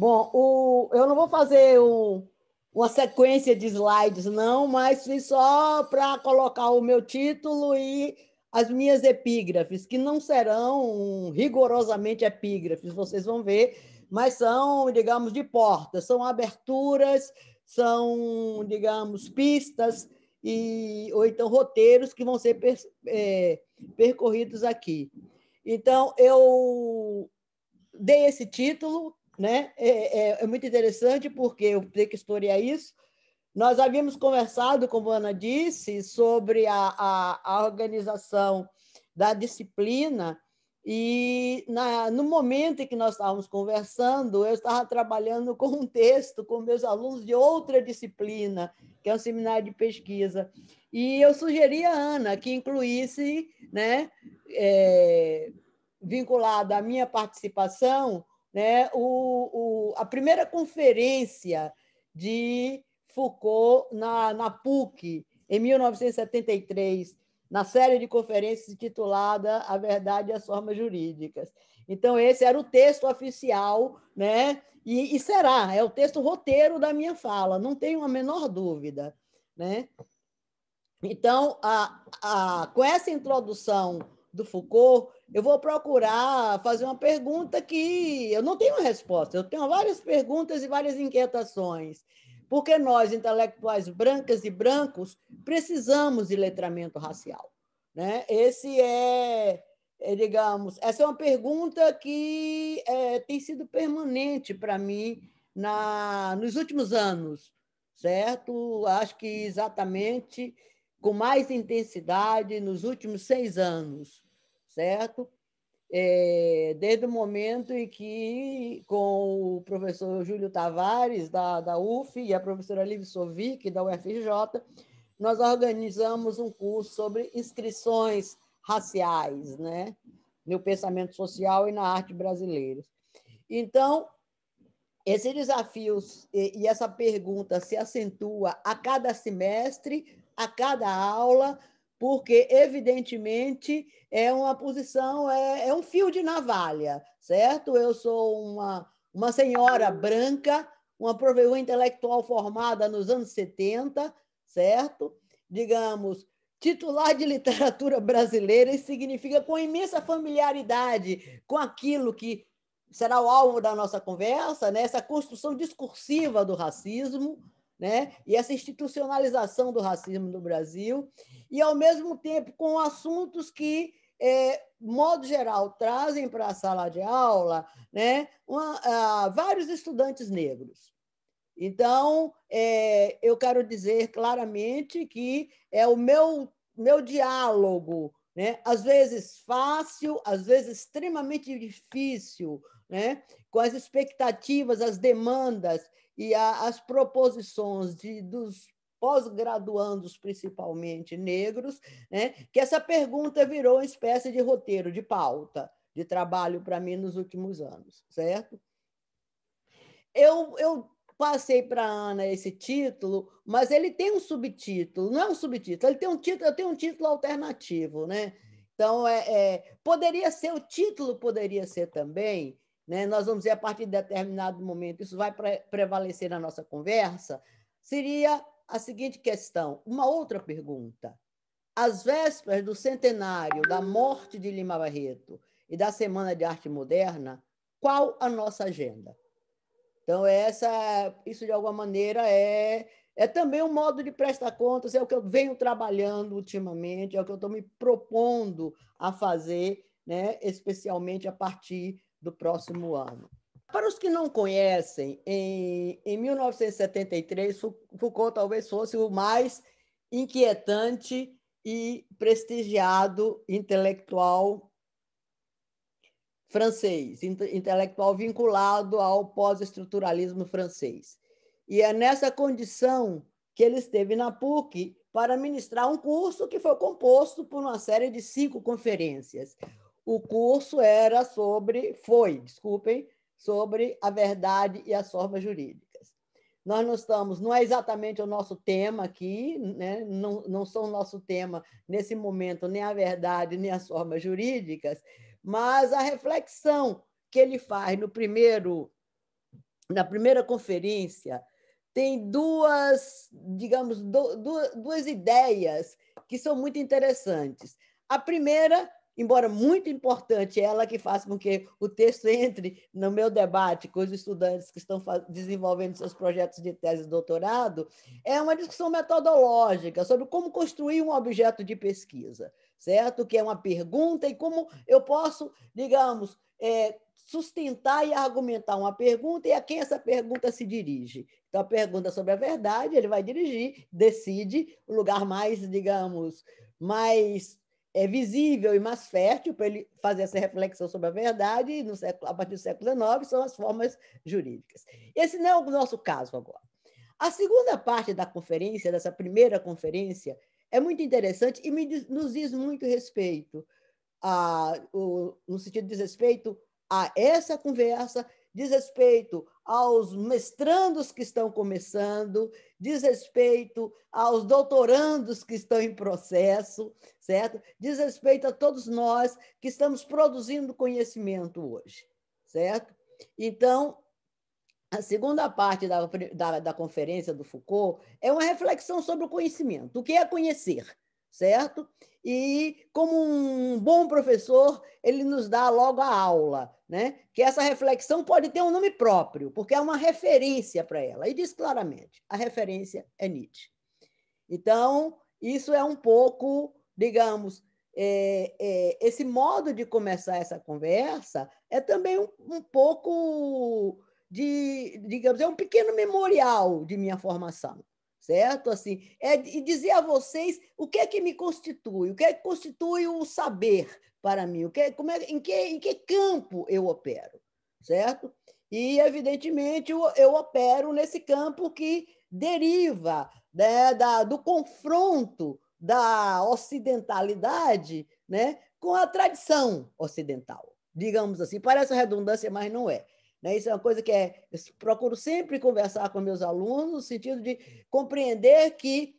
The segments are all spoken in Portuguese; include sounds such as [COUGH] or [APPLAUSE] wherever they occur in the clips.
Bom, o, eu não vou fazer um, uma sequência de slides, não, mas fiz só para colocar o meu título e as minhas epígrafes, que não serão rigorosamente epígrafes, vocês vão ver, mas são, digamos, de portas, são aberturas, são, digamos, pistas e ou então roteiros que vão ser per, é, percorridos aqui. Então, eu dei esse título, né? É, é, é muito interessante porque eu tenho que historiar é isso. Nós havíamos conversado, como a Ana disse, sobre a, a, a organização da disciplina e na, no momento em que nós estávamos conversando, eu estava trabalhando com um texto com meus alunos de outra disciplina, que é um seminário de pesquisa. E eu sugeri a Ana que incluísse, né, é, à minha participação, né, o, o, a primeira conferência de Foucault na, na PUC, em 1973, na série de conferências intitulada A Verdade e as Formas Jurídicas. Então, esse era o texto oficial, né? E, e, será, é o texto roteiro da minha fala, não tenho a menor dúvida. Né? Então, a, a, com essa introdução do Foucault, eu vou procurar fazer uma pergunta que eu não tenho resposta. Eu tenho várias perguntas e várias inquietações. Porque nós, intelectuais brancas e brancos, precisamos de letramento racial. Né? Esse é, é digamos, essa é uma pergunta que é, tem sido permanente para mim na, nos últimos anos, certo? Acho que exatamente com mais intensidade nos últimos seis anos certo? É, desde o momento em que, com o professor Júlio Tavares, da, da UF, e a professora Liv Sovic, da UFJ, nós organizamos um curso sobre inscrições raciais, né? no pensamento social e na arte brasileira. Então, esse desafio e, e essa pergunta se acentua a cada semestre, a cada aula, porque evidentemente é uma posição, é, é, um fio de navalha, certo? Eu sou uma, uma senhora branca, uma, provedora intelectual formada nos anos 70, certo? Digamos, titular de literatura [LAUGHS] brasileira, isso significa com imensa familiaridade com aquilo que será o alvo da nossa conversa, né? essa construção discursiva do racismo, né? e essa institucionalização do racismo no Brasil, e, ao mesmo tempo, com assuntos que, é, modo geral, trazem para a sala de aula né? Uma, a, vários estudantes negros. Então, é, eu quero dizer claramente que é o meu, meu diálogo, né? às vezes fácil, às vezes extremamente difícil, né? com as expectativas, as demandas e a, as proposições de, dos pós-graduandos, principalmente negros, né, que essa pergunta virou uma espécie de roteiro, de pauta de trabalho para mim nos últimos anos, certo? Eu, eu passei para Ana esse título, mas ele tem um subtítulo, não é um subtítulo, ele tem um título, tem um título alternativo, né? Então é, é poderia ser o título, poderia ser também né? nós vamos ver a partir de determinado momento, isso vai pre prevalecer na nossa conversa, seria a seguinte questão, uma outra pergunta. as vésperas do centenário da morte de Lima Barreto e da Semana de Arte Moderna, qual a nossa agenda? Então, essa, isso de alguma maneira é, é também um modo de prestar contas, é o que eu venho trabalhando ultimamente, é o que eu estou me propondo a fazer, né? especialmente a partir do próximo ano. Para os que não conhecem, em, em 1973, Foucault talvez fosse o mais inquietante e prestigiado intelectual francês, intelectual vinculado ao pós-estruturalismo francês. E é nessa condição que ele esteve na PUC para ministrar um curso que foi composto por uma série de cinco conferências o curso era sobre, foi, desculpem, sobre a verdade e as formas jurídicas. Nós não estamos, não é exatamente o nosso tema aqui, né? não, não são o nosso tema nesse momento nem a verdade nem as formas jurídicas, mas a reflexão que ele faz no primeiro, na primeira conferência tem duas, digamos, do, duas, duas ideias que são muito interessantes. A primeira embora muito importante, é ela que faça com que o texto entre no meu debate com os estudantes que estão desenvolvendo seus projetos de tese e doutorado, é uma discussão metodológica sobre como construir um objeto de pesquisa, certo? Que é uma pergunta e como eu posso, digamos, é, sustentar e argumentar uma pergunta e a quem essa pergunta se dirige. Então, a pergunta sobre a verdade, ele vai dirigir, decide o lugar mais, digamos, mais é, visível e mais fértil para ele fazer essa reflexão sobre a verdade, no século, a partir do século XIX são as formas jurídicas. Esse não é o nosso caso agora. A segunda parte da conferência, dessa primeira conferência, é muito interessante e me, nos diz muito respeito, a, o, no sentido de respeito a essa conversa, diz respeito aos mestrandos que estão começando, diz respeito aos doutorandos que estão em processo, certo? Diz respeito a todos nós que estamos produzindo conhecimento hoje, certo? Então, a segunda parte da, da, da conferência do Foucault é uma reflexão sobre o conhecimento, o que é conhecer, certo? E, como um bom professor, ele nos dá logo a aula né? que essa reflexão pode ter um nome próprio, porque é uma referência para ela. E diz claramente: a referência é Nietzsche. Então, isso é um pouco, digamos, é, é, esse modo de começar essa conversa é também um, um pouco de, digamos, é um pequeno memorial de minha formação certo? Assim, é, e dizer a vocês o que é que me constitui, o que é que constitui o saber, para mim, o que, como é, em, que, em que campo eu opero, certo? E, evidentemente, eu, eu opero nesse campo que deriva né, da, do confronto da ocidentalidade né, com a tradição ocidental, digamos assim. Parece redundância, mas não é. Né? Isso é uma coisa que é, eu procuro sempre conversar com meus alunos, no sentido de compreender que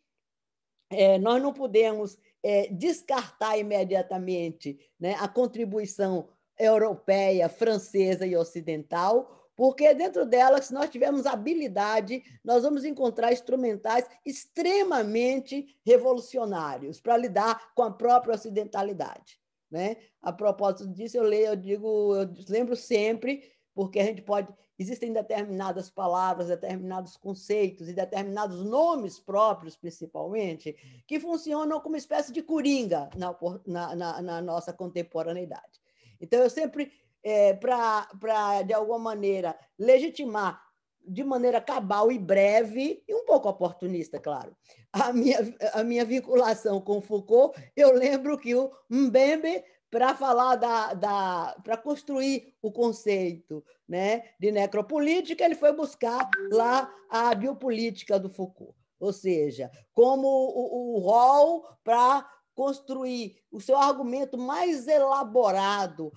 é, nós não podemos é, descartar imediatamente né, a contribuição europeia, francesa e ocidental, porque dentro dela, se nós tivermos habilidade, nós vamos encontrar instrumentais extremamente revolucionários para lidar com a própria ocidentalidade. Né? A propósito disso, eu leio, eu digo, eu lembro sempre porque a gente pode. Existem determinadas palavras, determinados conceitos e determinados nomes próprios, principalmente, que funcionam como uma espécie de coringa na, na, na, na nossa contemporaneidade. Então, eu sempre, é, para, de alguma maneira, legitimar de maneira cabal e breve, e um pouco oportunista, claro, a minha, a minha vinculação com Foucault, eu lembro que o Mbembe para falar da, da para construir o conceito, né, de necropolítica, ele foi buscar lá a biopolítica do Foucault, ou seja, como o, Hall rol para construir o seu argumento mais elaborado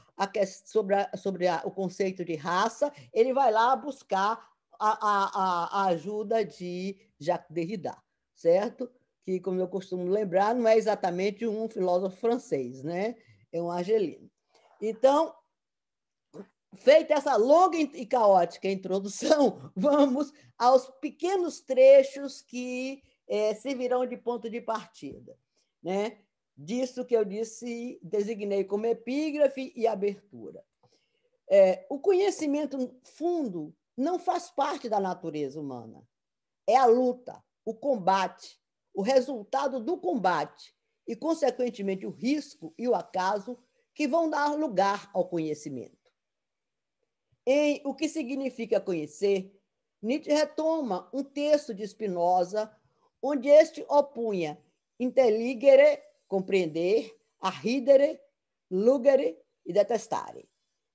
sobre, a, sobre a, o conceito de raça, ele vai lá buscar a, a, ajuda de Jacques Derrida, certo? Que, como eu costumo lembrar, não é exatamente um filósofo francês, né? é um argelino. Então, feita essa longa e caótica introdução, [LAUGHS] vamos aos pequenos trechos que é, servirão de ponto de partida. Né? Disso que eu disse, designei como epígrafe e abertura. É, o conhecimento fundo não faz parte da natureza humana. É a luta, o combate, o resultado do combate, e, consequentemente, o risco e o acaso que vão dar lugar ao conhecimento. Em O que significa conhecer, Nietzsche retoma um texto de Spinoza, onde este opunha intelligere, compreender, arridere, lugere e detestare.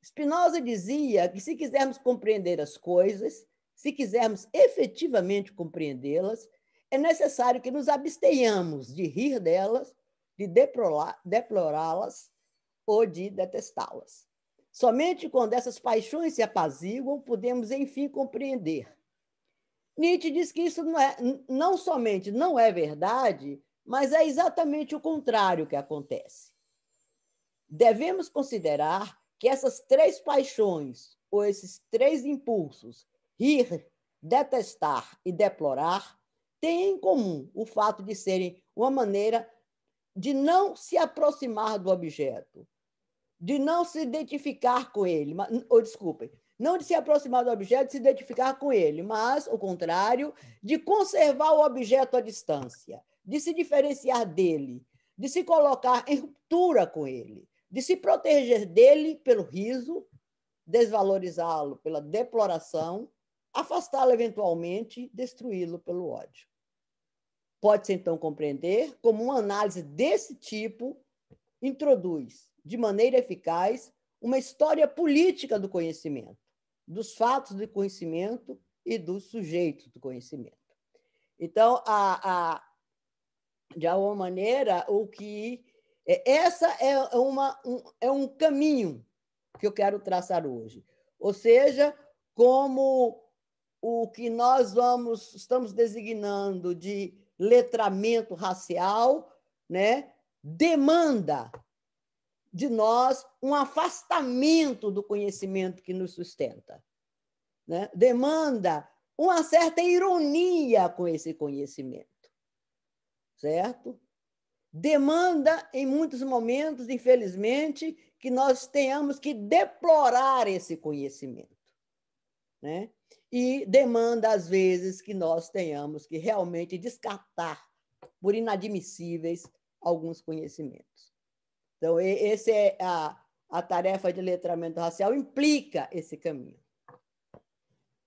Spinoza dizia que se quisermos compreender as coisas, se quisermos efetivamente compreendê-las, é necessário que nos abstenhamos de rir delas, de deplorá-las ou de detestá-las. Somente quando essas paixões se apaziguam, podemos, enfim, compreender. Nietzsche diz que isso não, é, não somente não é verdade, mas é exatamente o contrário que acontece. Devemos considerar que essas três paixões, ou esses três impulsos, rir, detestar e deplorar, têm em comum o fato de serem uma maneira de não se aproximar do objeto, de não se identificar com ele, ou desculpem, não de se aproximar do objeto, de se identificar com ele, mas, ao contrário, de conservar o objeto à distância, de se diferenciar dele, de se colocar em ruptura com ele, de se proteger dele pelo riso, desvalorizá-lo pela deploração, afastá-lo eventualmente, destruí-lo pelo ódio. Pode-se então compreender como uma análise desse tipo introduz, de maneira eficaz, uma história política do conhecimento, dos fatos do conhecimento e dos sujeitos do conhecimento. Então, a, a, de alguma maneira, o que é, essa é, uma, um, é um caminho que eu quero traçar hoje. Ou seja, como o que nós vamos estamos designando de letramento racial, né, demanda de nós um afastamento do conhecimento que nos sustenta, né? Demanda uma certa ironia com esse conhecimento. Certo? Demanda em muitos momentos, infelizmente, que nós tenhamos que deplorar esse conhecimento, né? e demanda, às vezes, que nós tenhamos que realmente descartar por inadmissíveis alguns conhecimentos. Então, esse é a, a tarefa de letramento racial implica esse caminho.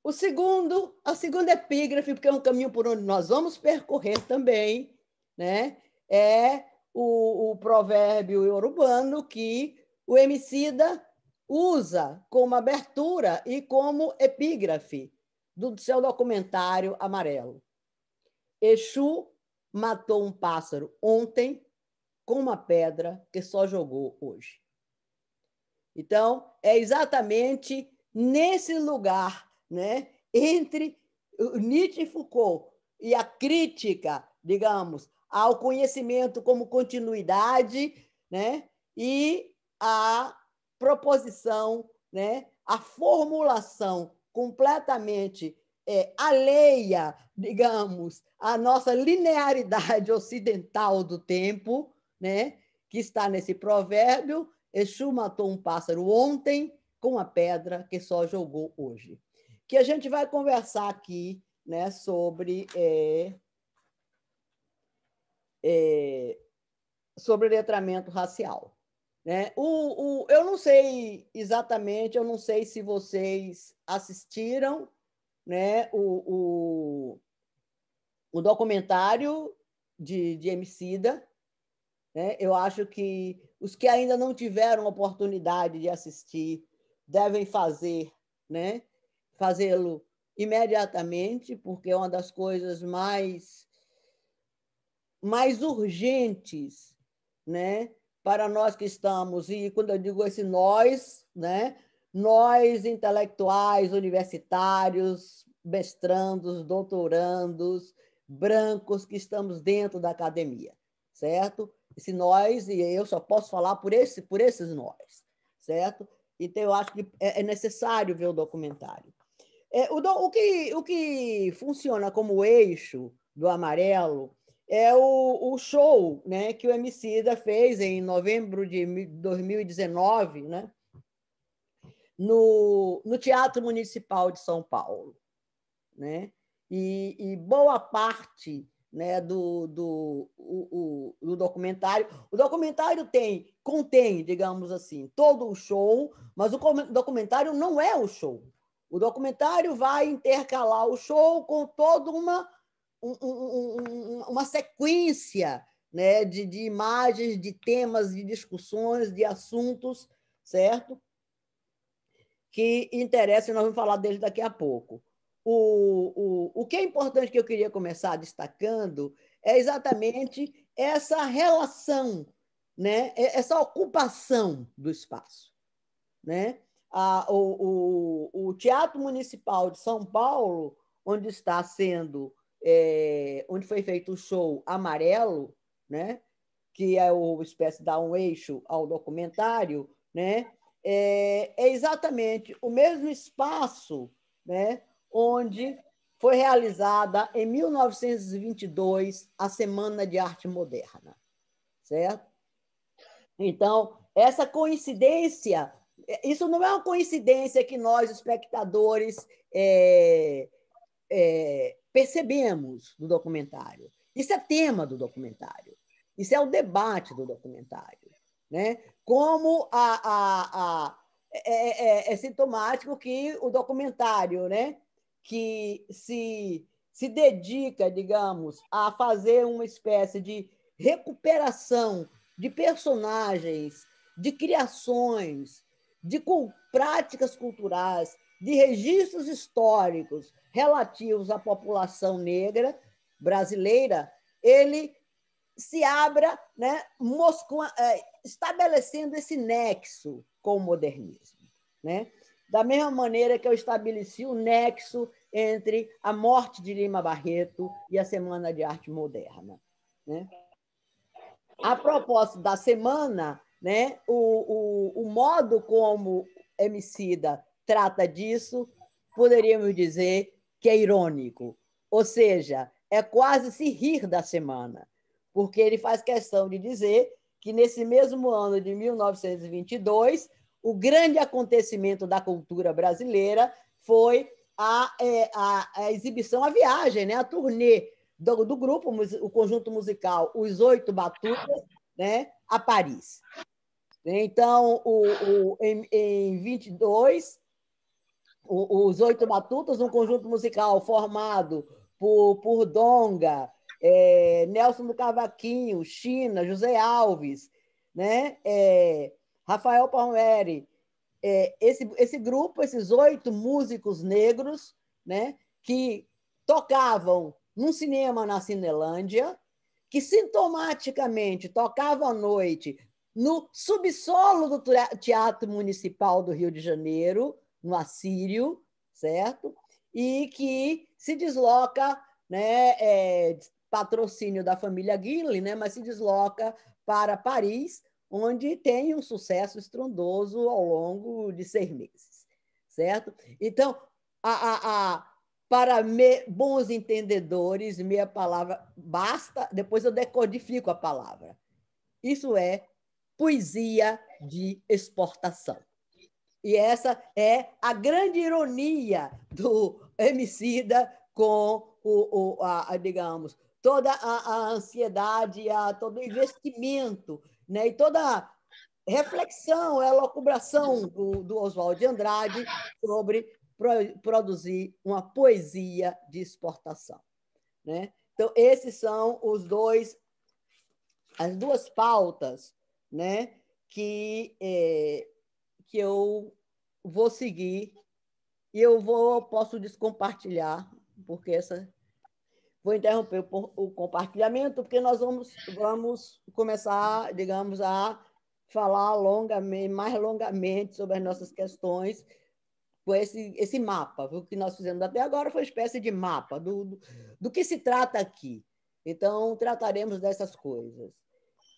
O segundo, a segunda epígrafe, porque é um caminho por onde nós vamos percorrer também, né? é o, o provérbio urbano que o homicida usa como abertura e como epígrafe do seu documentário amarelo. Exu matou um pássaro ontem com uma pedra que só jogou hoje. Então, é exatamente nesse lugar, né, entre Nietzsche e Foucault e a crítica, digamos, ao conhecimento como continuidade, né, e a proposição, né? a formulação completamente é, alheia, digamos, à nossa linearidade [LAUGHS] ocidental do tempo, né? que está nesse provérbio: Exu matou um pássaro ontem com a pedra que só jogou hoje. Que a gente vai conversar aqui né, sobre. É, é, sobre letramento racial. Né? O, o, eu não sei exatamente, eu não sei se vocês assistiram né, o, o, o documentário de, de Emicida. Né? Eu acho que os que ainda não tiveram oportunidade de assistir devem fazer, né? fazê-lo imediatamente, porque é uma das coisas mais, mais urgentes né? para nós que estamos, e quando eu digo esse nós, né? Nós intelectuais, universitários, mestrandos, doutorandos, brancos que estamos dentro da academia, certo? Esse nós, e eu só posso falar por, esse, por esses nós, certo? Então, eu acho que é, é necessário ver o documentário. É, o, do, o, que, o que funciona como eixo do amarelo é o, o show né, que o da fez em novembro de 2019, né, no, no Teatro Municipal de São Paulo. Né? E, e boa parte né, do, do, o, o, do documentário. O documentário tem, contém, digamos assim, todo o show, mas o documentário não é o show. O documentário vai intercalar o show com toda uma um, um, uma sequência né, de, de imagens, de temas, de discussões, de assuntos, certo? Que interessa, e nós vamos falar deles daqui a pouco. O, o, o que é importante que eu queria começar destacando é exatamente essa relação, né? É, essa ocupação do espaço. Né? A, o, o, o Teatro Municipal de São Paulo, onde está sendo é, onde foi feito o show Amarelo, né? que é o espécie dá um eixo ao documentário, né? é, é exatamente o mesmo espaço né? onde foi realizada em 1922 a Semana de Arte Moderna, certo? Então, essa coincidência, é, isso não é uma coincidência que nós, espectadores, é, é, percebemos do documentário. Isso é tema do documentário. Isso é o debate do documentário. Né? Como a, a, a é, é, é, é, sintomático que o documentário né, que se, se dedica, digamos, a fazer uma espécie de recuperação de personagens, de criações, de práticas culturais, de registros históricos, relativos à população negra brasileira, ele se abra, né, é, estabelecendo esse nexo com o modernismo. Né? Da mesma maneira que eu estabeleci o nexo entre a morte de Lima Barreto e a Semana de Arte Moderna. Né? A propósito da semana, né, o, o, o modo como Emicida trata disso, poderíamos dizer que é irônico, ou seja, é quase se rir da semana, porque ele faz questão de dizer que nesse mesmo ano de 1922, o grande acontecimento da cultura brasileira foi a, é, a, a exibição, a viagem, né? a turnê do, do grupo, o conjunto musical Os Oito Batutas, né? a Paris. Então, o, o, em, em 22, os Oito Matutos, um conjunto musical formado por, por Donga, é, Nelson do Cavaquinho, China, José Alves, né? É, Rafael Palmieri. É, esse, esse grupo, esses oito músicos negros, né? que tocavam num cinema na Cinelândia, que sintomaticamente tocavam à noite no subsolo do Teatro Municipal do Rio de Janeiro, no Assírio, certo? E que se desloca, né, é, patrocínio da família Gilly, né, mas se desloca para Paris, onde tem um sucesso estrondoso ao longo de seis meses, certo? Então, a, a, a para me, bons entendedores, meia palavra basta, depois eu decodifico a palavra. Isso é poesia de exportação. E essa é a grande ironia do homicida com o, o a, a, digamos, toda a, a ansiedade, a, todo o investimento, né? E toda reflexão, a locubração do, do Oswald de Andrade sobre pro, produzir uma poesia de exportação, né? Então esses são os dois, as duas pautas, né? Que eh, que eu vou seguir e eu vou posso descompartilhar, porque essa vou interromper o, o compartilhamento, porque nós vamos vamos começar, digamos, a falar longamente, mais longamente sobre as nossas questões com esse, esse mapa. O que nós fizemos até agora foi uma espécie de mapa do, do, do que se trata aqui. Então, trataremos dessas coisas.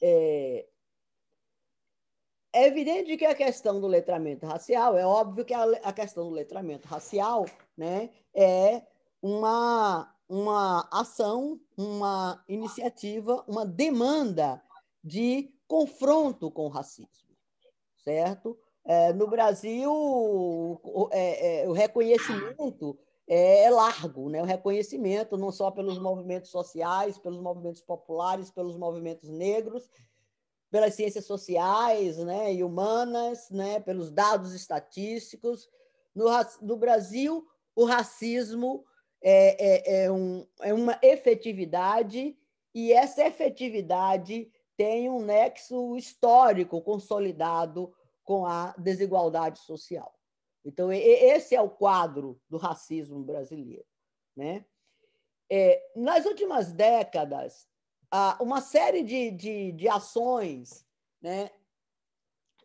É, é evidente que a questão do letramento racial, é óbvio que a, a questão do letramento racial né, é uma, uma ação, uma iniciativa, uma demanda de confronto com o racismo, certo? É, no Brasil, o, é, é, o reconhecimento é, largo, né? o reconhecimento não só pelos movimentos sociais, pelos movimentos populares, pelos movimentos negros, pelas ciências sociais né, e humanas, né, pelos dados estatísticos. No, no Brasil, o racismo é, é, é, um, é uma efetividade e essa efetividade tem um nexo histórico consolidado com a desigualdade social. Então, esse é o quadro do racismo brasileiro. Né? É, nas últimas décadas, ah, uma série de, de, de ações, né?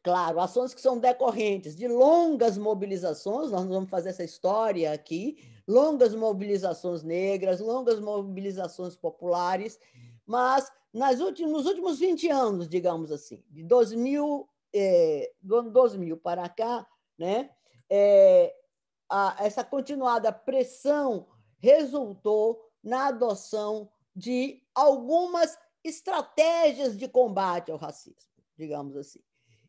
Claro, ações que são decorrentes de longas mobilizações, nós vamos fazer essa história aqui, longas mobilizações negras, longas mobilizações populares, mas nas últimos, nos últimos 20 anos, digamos assim, de 2000, eh, é, do ano 2000 para cá, né, é, a, essa continuada pressão resultou na adoção de algumas estratégias de combate ao racismo, digamos assim.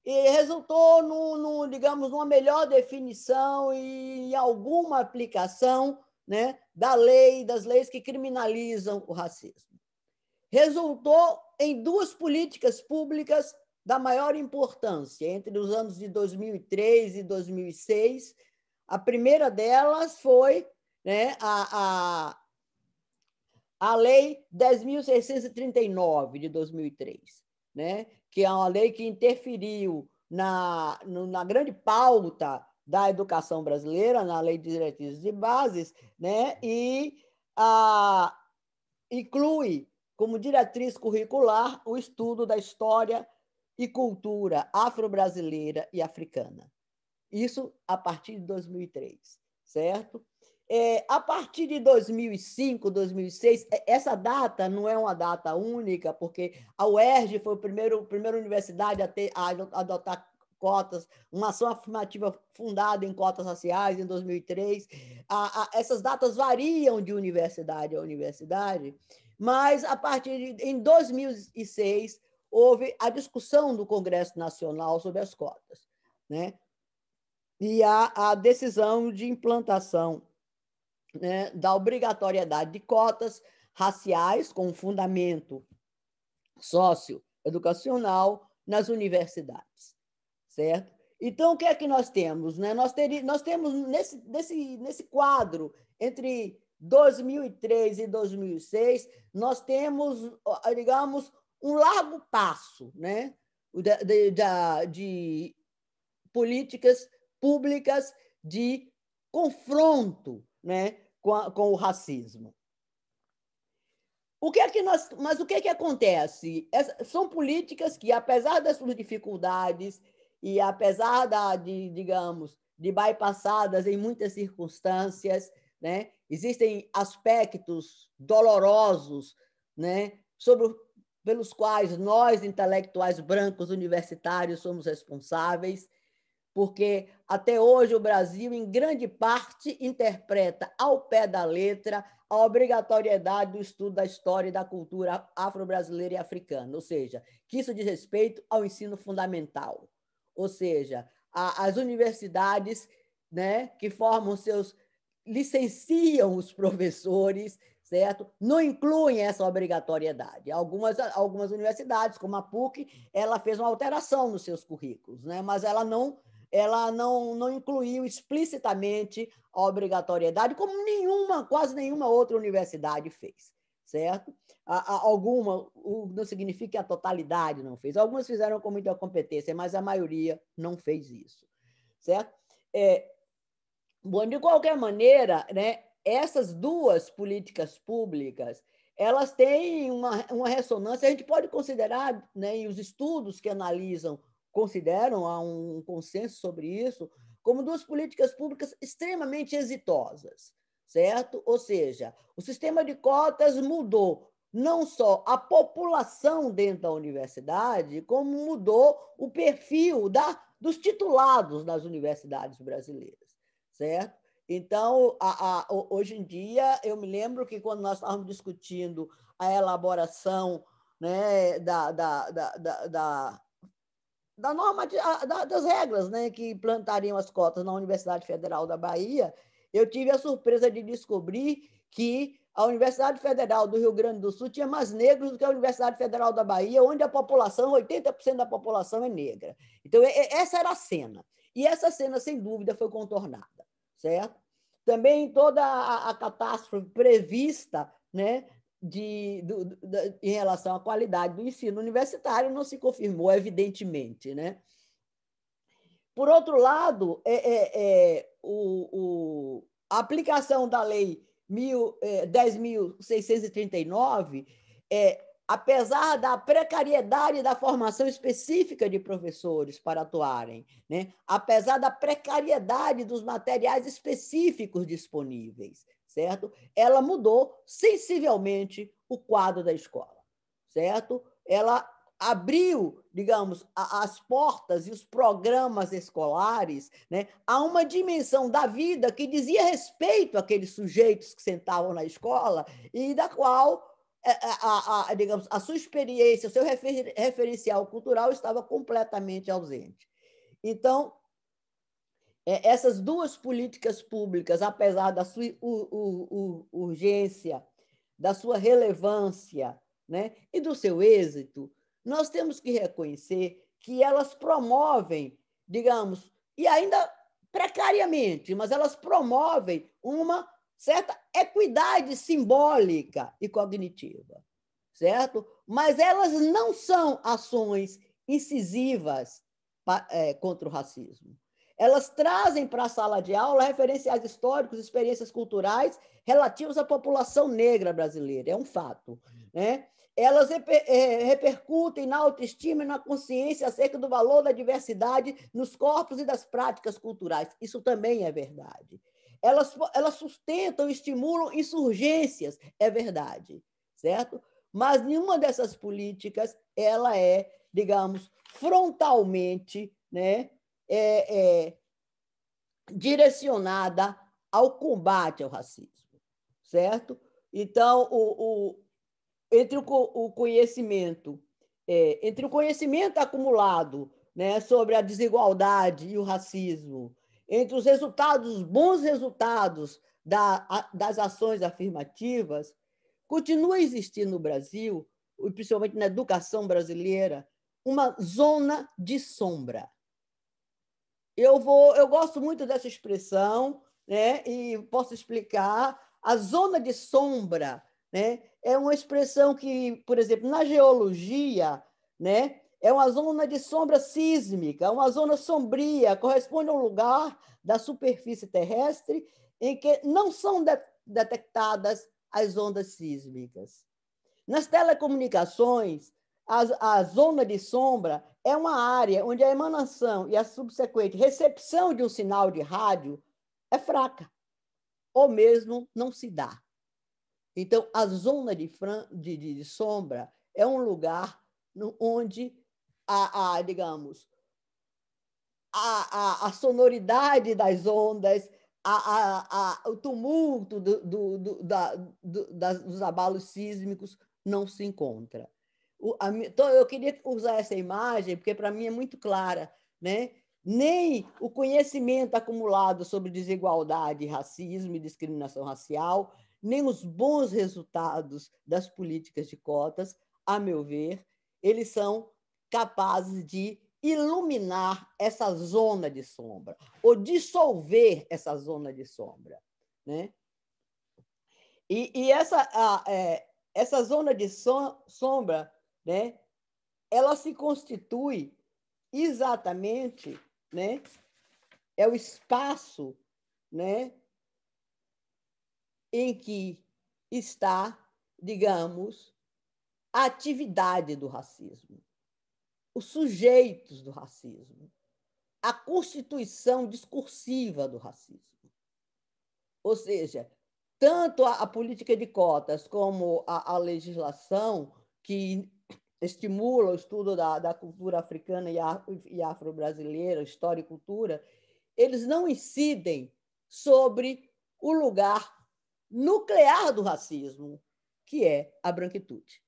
E resultou, no, no, digamos, numa melhor definição e alguma aplicação né, da lei, das leis que criminalizam o racismo. Resultou em duas políticas públicas da maior importância entre os anos de 2003 e 2006. A primeira delas foi né, a, a a Lei 10.639 de 2003, né? que é uma lei que interferiu na, na grande pauta da educação brasileira, na Lei de Diretrizes e Bases, né? e a, inclui como diretriz curricular o estudo da história e cultura afro-brasileira e africana. Isso a partir de 2003, certo? É, a partir de 2005, 2006, é, essa data não é uma data única, porque a UERJ foi a primeiro, primeira universidade a, ter, a adotar cotas, uma ação afirmativa fundada em cotas raciais em 2003. A, a, essas datas variam de universidade a universidade, mas a partir de em 2006 houve a discussão do Congresso Nacional sobre as cotas, né? E a, a decisão de implantação né, da obrigatoriedade de cotas raciais com fundamento socioeducacional nas universidades, certo? Então, o que é que nós temos? Né? Nós, teri, nós temos nesse, nesse, nesse quadro, entre 2003 e 2006, nós temos, digamos, um largo passo né? de, de, de políticas públicas de confronto né, com, a, com o racismo. O que é que nós, mas o que é que acontece? Essa, são políticas que, apesar das suas dificuldades e apesar da, de, digamos, de bypassadas em muitas circunstâncias, né, existem aspectos dolorosos, né, sobre pelos quais nós intelectuais brancos universitários somos responsáveis porque até hoje o Brasil, em grande parte, interpreta ao pé da letra a obrigatoriedade do estudo da história e da cultura afro-brasileira e africana, ou seja, que isso diz respeito ao ensino fundamental, ou seja, a, as universidades né, que formam seus licenciam os professores, certo? Não incluem essa obrigatoriedade. Algumas, algumas universidades, como a PUC, ela fez uma alteração nos seus currículos, né? mas ela não ela não, não incluiu explicitamente a obrigatoriedade, como nenhuma, quase nenhuma outra universidade fez, certo? A, a, alguma, o, não significa que a totalidade não fez. Algumas fizeram com muita competência, mas a maioria não fez isso, certo? É, bom, de qualquer maneira, né, essas duas políticas públicas, elas têm uma, uma ressonância, a gente pode considerar, né, e os estudos que analisam consideram, há um consenso sobre isso, como duas políticas públicas extremamente exitosas, certo? Ou seja, o sistema de cotas mudou não só a população dentro da universidade, como mudou o perfil da, dos titulados nas universidades brasileiras, certo? Então, a, a, hoje em dia, eu me lembro que quando nós estávamos discutindo a elaboração né, da, da, da, da da norma de, da, das regras né, que plantariam as cotas na Universidade Federal da Bahia, eu tive a surpresa de descobrir que a Universidade Federal do Rio Grande do Sul tinha mais negros do que a Universidade Federal da Bahia, onde a população, 80% da população é negra. Então, é, é, essa era a cena. E essa cena, sem dúvida, foi contornada, certo? Também toda a, a catástrofe prevista né, de, do, em relação à qualidade do ensino universitário não se confirmou, evidentemente. Né? Por outro lado, é, é, é o, o, a aplicação da lei 10.639, é, é, apesar da precariedade da formação específica de professores para atuarem, né? apesar da precariedade dos materiais específicos disponíveis, certo? Ela mudou sensivelmente o quadro da escola, certo? Ela abriu, digamos, a, as portas e os programas escolares né, a uma dimensão da vida que dizia respeito àqueles sujeitos que sentavam na escola e da qual, a, é, é, a, a digamos, a sua experiência, o seu refer, referencial cultural estava completamente ausente. Então, é, essas duas políticas públicas, apesar da sua urgência, da sua relevância né, e do seu êxito, nós temos que reconhecer que elas promovem, digamos, e ainda precariamente, mas elas promovem uma certa equidade simbólica e cognitiva, certo? Mas elas não são ações incisivas é, contra o racismo elas trazem para a sala de aula referenciais históricos, experiências culturais relativas à população negra brasileira, é um fato. Né? Elas é, repercutem na autoestima e na consciência acerca do valor da diversidade nos corpos e das práticas culturais. Isso também é verdade. Elas, elas sustentam, estimulam insurgências, é verdade, certo? Mas nenhuma dessas políticas ela é, digamos, frontalmente né, é, é, direcionada ao combate ao racismo, certo? Então, o, o entre o, o conhecimento, é, entre o conhecimento acumulado né, sobre a desigualdade e o racismo, entre os resultados, os bons resultados da, a, das ações afirmativas, continua a existir no Brasil, principalmente na educação brasileira, uma zona de sombra. Eu vou, eu gosto muito dessa expressão, né? E posso explicar a zona de sombra, né? É uma expressão que, por exemplo, na geologia, né? É uma zona de sombra sísmica, uma zona sombria, corresponde a um lugar da superfície terrestre em que não são de detectadas as ondas sísmicas. Nas telecomunicações, a, a, zona de sombra é uma área onde a emanação e a subsequente recepção de um sinal de rádio é fraca, ou mesmo não se dá. Então, a zona de, de, de sombra é um lugar no, onde a, a digamos, a, a, a, sonoridade das ondas, a, o tumulto do, do, do, da, dos abalos sísmicos não se encontra. O, a, então, eu queria usar essa imagem, porque para mim é muito clara, né? nem o conhecimento acumulado sobre desigualdade, racismo e discriminação racial, nem os bons resultados das políticas de cotas, a meu ver, eles são capazes de iluminar essa zona de sombra, ou dissolver essa zona de sombra. Né? E, e essa, a, é, essa zona de sombra né, ela se constitui exatamente, né, é o espaço, né, em que está, digamos, a atividade do racismo, os sujeitos do racismo, a constituição discursiva do racismo. Ou seja, tanto a, a política de cotas como a, a legislação que estimula o estudo da, da cultura africana e afro-brasileira, história e cultura, eles não incidem sobre o lugar nuclear do racismo, que é a branquitude.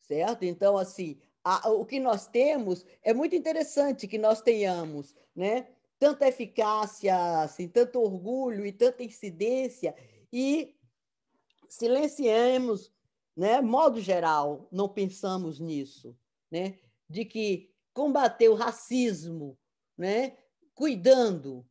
Certo? Então, assim, a, o que nós temos é muito interessante que nós tenhamos, né? Tanta eficácia, assim, tanto orgulho e tanta incidência e silenciemos né? Modo geral, não pensamos nisso, né? De que combater o racismo, né? Cuidando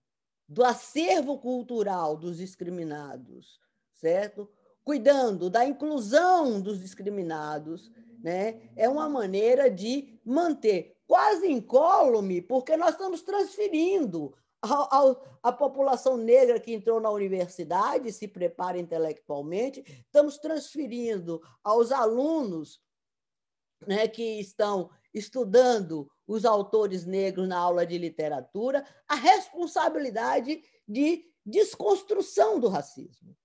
do acervo cultural dos discriminados, certo? Cuidando da inclusão dos discriminados, né? É uma maneira de manter quase incólume, porque nós estamos transferindo a, a, população negra que entrou na universidade se prepara intelectualmente, estamos transferindo aos alunos né, que estão estudando os autores negros na aula de literatura a responsabilidade de desconstrução do racismo.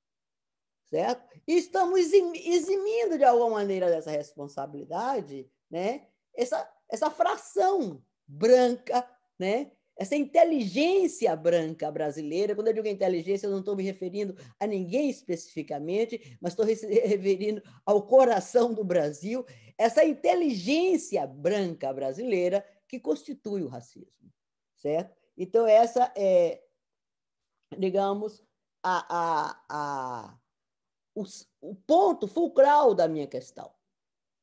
Certo? E estamos eximindo, de alguma maneira, dessa responsabilidade né, essa, essa fração branca né, essa inteligência branca brasileira, quando eu digo inteligência, eu não estou me referindo a ninguém especificamente, mas estou [LAUGHS] referindo ao coração do Brasil, essa inteligência branca brasileira que constitui o racismo, certo? Então, essa é, digamos, a, a, a, o, o ponto fulcral da minha questão,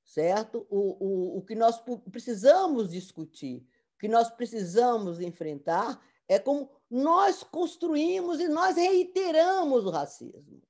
certo? O, o, o que nós precisamos discutir que nós precisamos enfrentar é como nós construímos e nós reiteramos o racismo,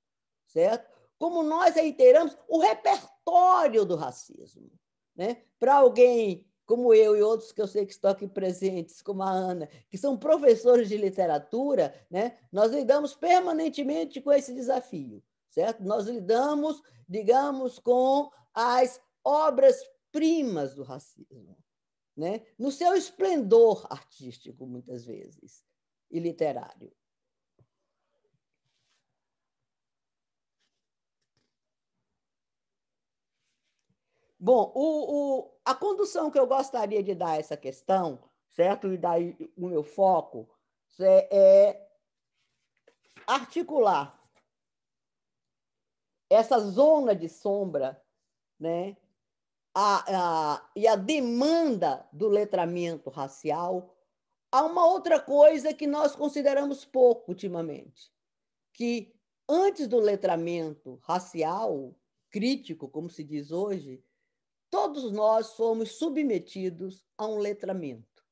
certo? Como nós reiteramos o repertório do racismo. Né? Para alguém como eu e outros que eu sei que estão aqui presentes, como a Ana, que são professores de literatura, né? nós lidamos permanentemente com esse desafio, certo? Nós lidamos, digamos, com as obras-primas do racismo né? no seu esplendor artístico, muitas vezes, e literário. Bom, o, o, a condução que eu gostaria de dar a essa questão, certo? E daí o meu foco é, é articular essa zona de sombra, né? a, a, e a demanda do letramento racial, há uma outra coisa que nós consideramos pouco ultimamente, que antes do letramento racial crítico, como se diz hoje, todos nós fomos submetidos a um letramento.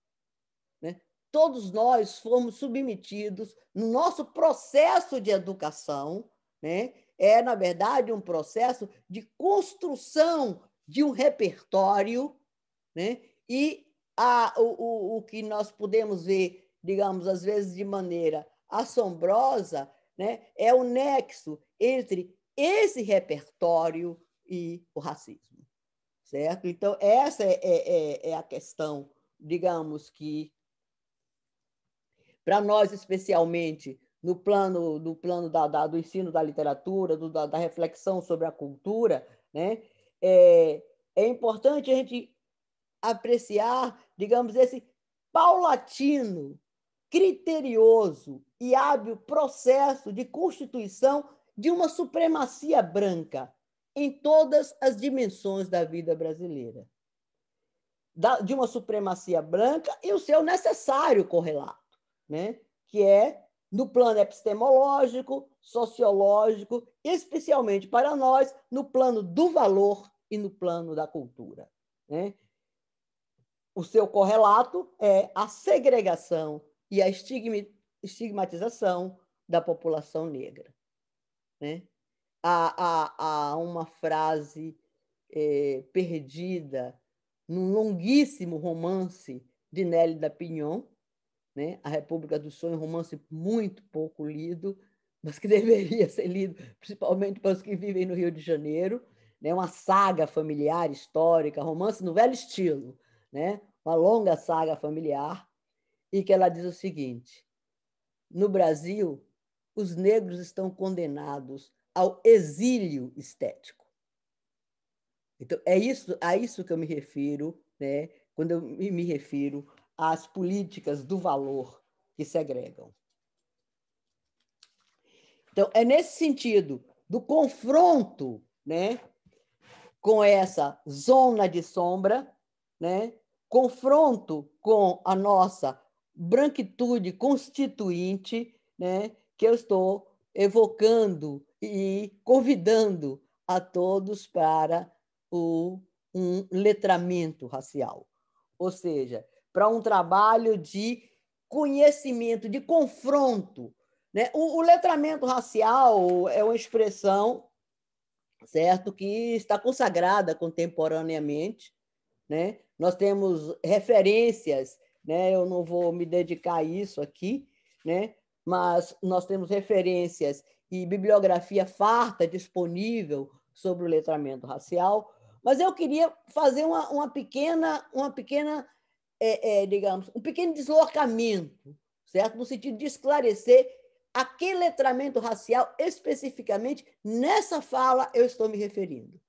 Né? Todos nós fomos submetidos no nosso processo de educação, né? é, na verdade, um processo de construção de um repertório, né? e a, o, o, o que nós podemos ver, digamos, às vezes de maneira assombrosa, né? é o nexo entre esse repertório e o racismo. Certo? Então, essa é, é, é, é a questão, digamos, que para nós, especialmente, no plano, no plano da, da, do ensino da literatura, do, da, da reflexão sobre a cultura, né? é, é importante a gente apreciar, digamos, esse paulatino, criterioso e hábil processo de constituição de uma supremacia branca em todas as dimensões da vida brasileira. Da, de uma supremacia branca e o seu necessário correlato, né? que é no plano epistemológico, sociológico, especialmente para nós, no plano do valor e no plano da cultura. Né? O seu correlato é a segregação e a estigmatização da população negra. Né? Há, há, há uma frase é, perdida num longuíssimo romance de Nelly da Pignon, né? A República do Sonho, um romance muito pouco lido, [LAUGHS] mas que deveria ser lido, principalmente para os que vivem no Rio de Janeiro, né? Uma saga familiar histórica, romance no velho estilo, né? Uma longa saga familiar e que ela diz o seguinte: no Brasil, os negros estão condenados ao exílio estético. Então é isso a isso que eu me refiro, né? Quando eu me refiro às políticas do valor que segregam. Então, é nesse sentido do confronto né, com essa zona de sombra, né, confronto com a nossa branquitude constituinte, né, que eu estou evocando e convidando a todos para o, um letramento racial. Ou seja, para um trabalho de conhecimento, de confronto. Né? O, o letramento racial é uma expressão certo que está consagrada contemporaneamente. Né? Nós temos referências, né? eu não vou me dedicar a isso aqui, né? mas nós temos referências e bibliografia farta disponível sobre o letramento racial. Mas eu queria fazer uma, uma pequena, uma pequena é, é, digamos, um pequeno deslocamento, certo? No sentido de esclarecer a que letramento racial especificamente nessa fala eu estou me referindo,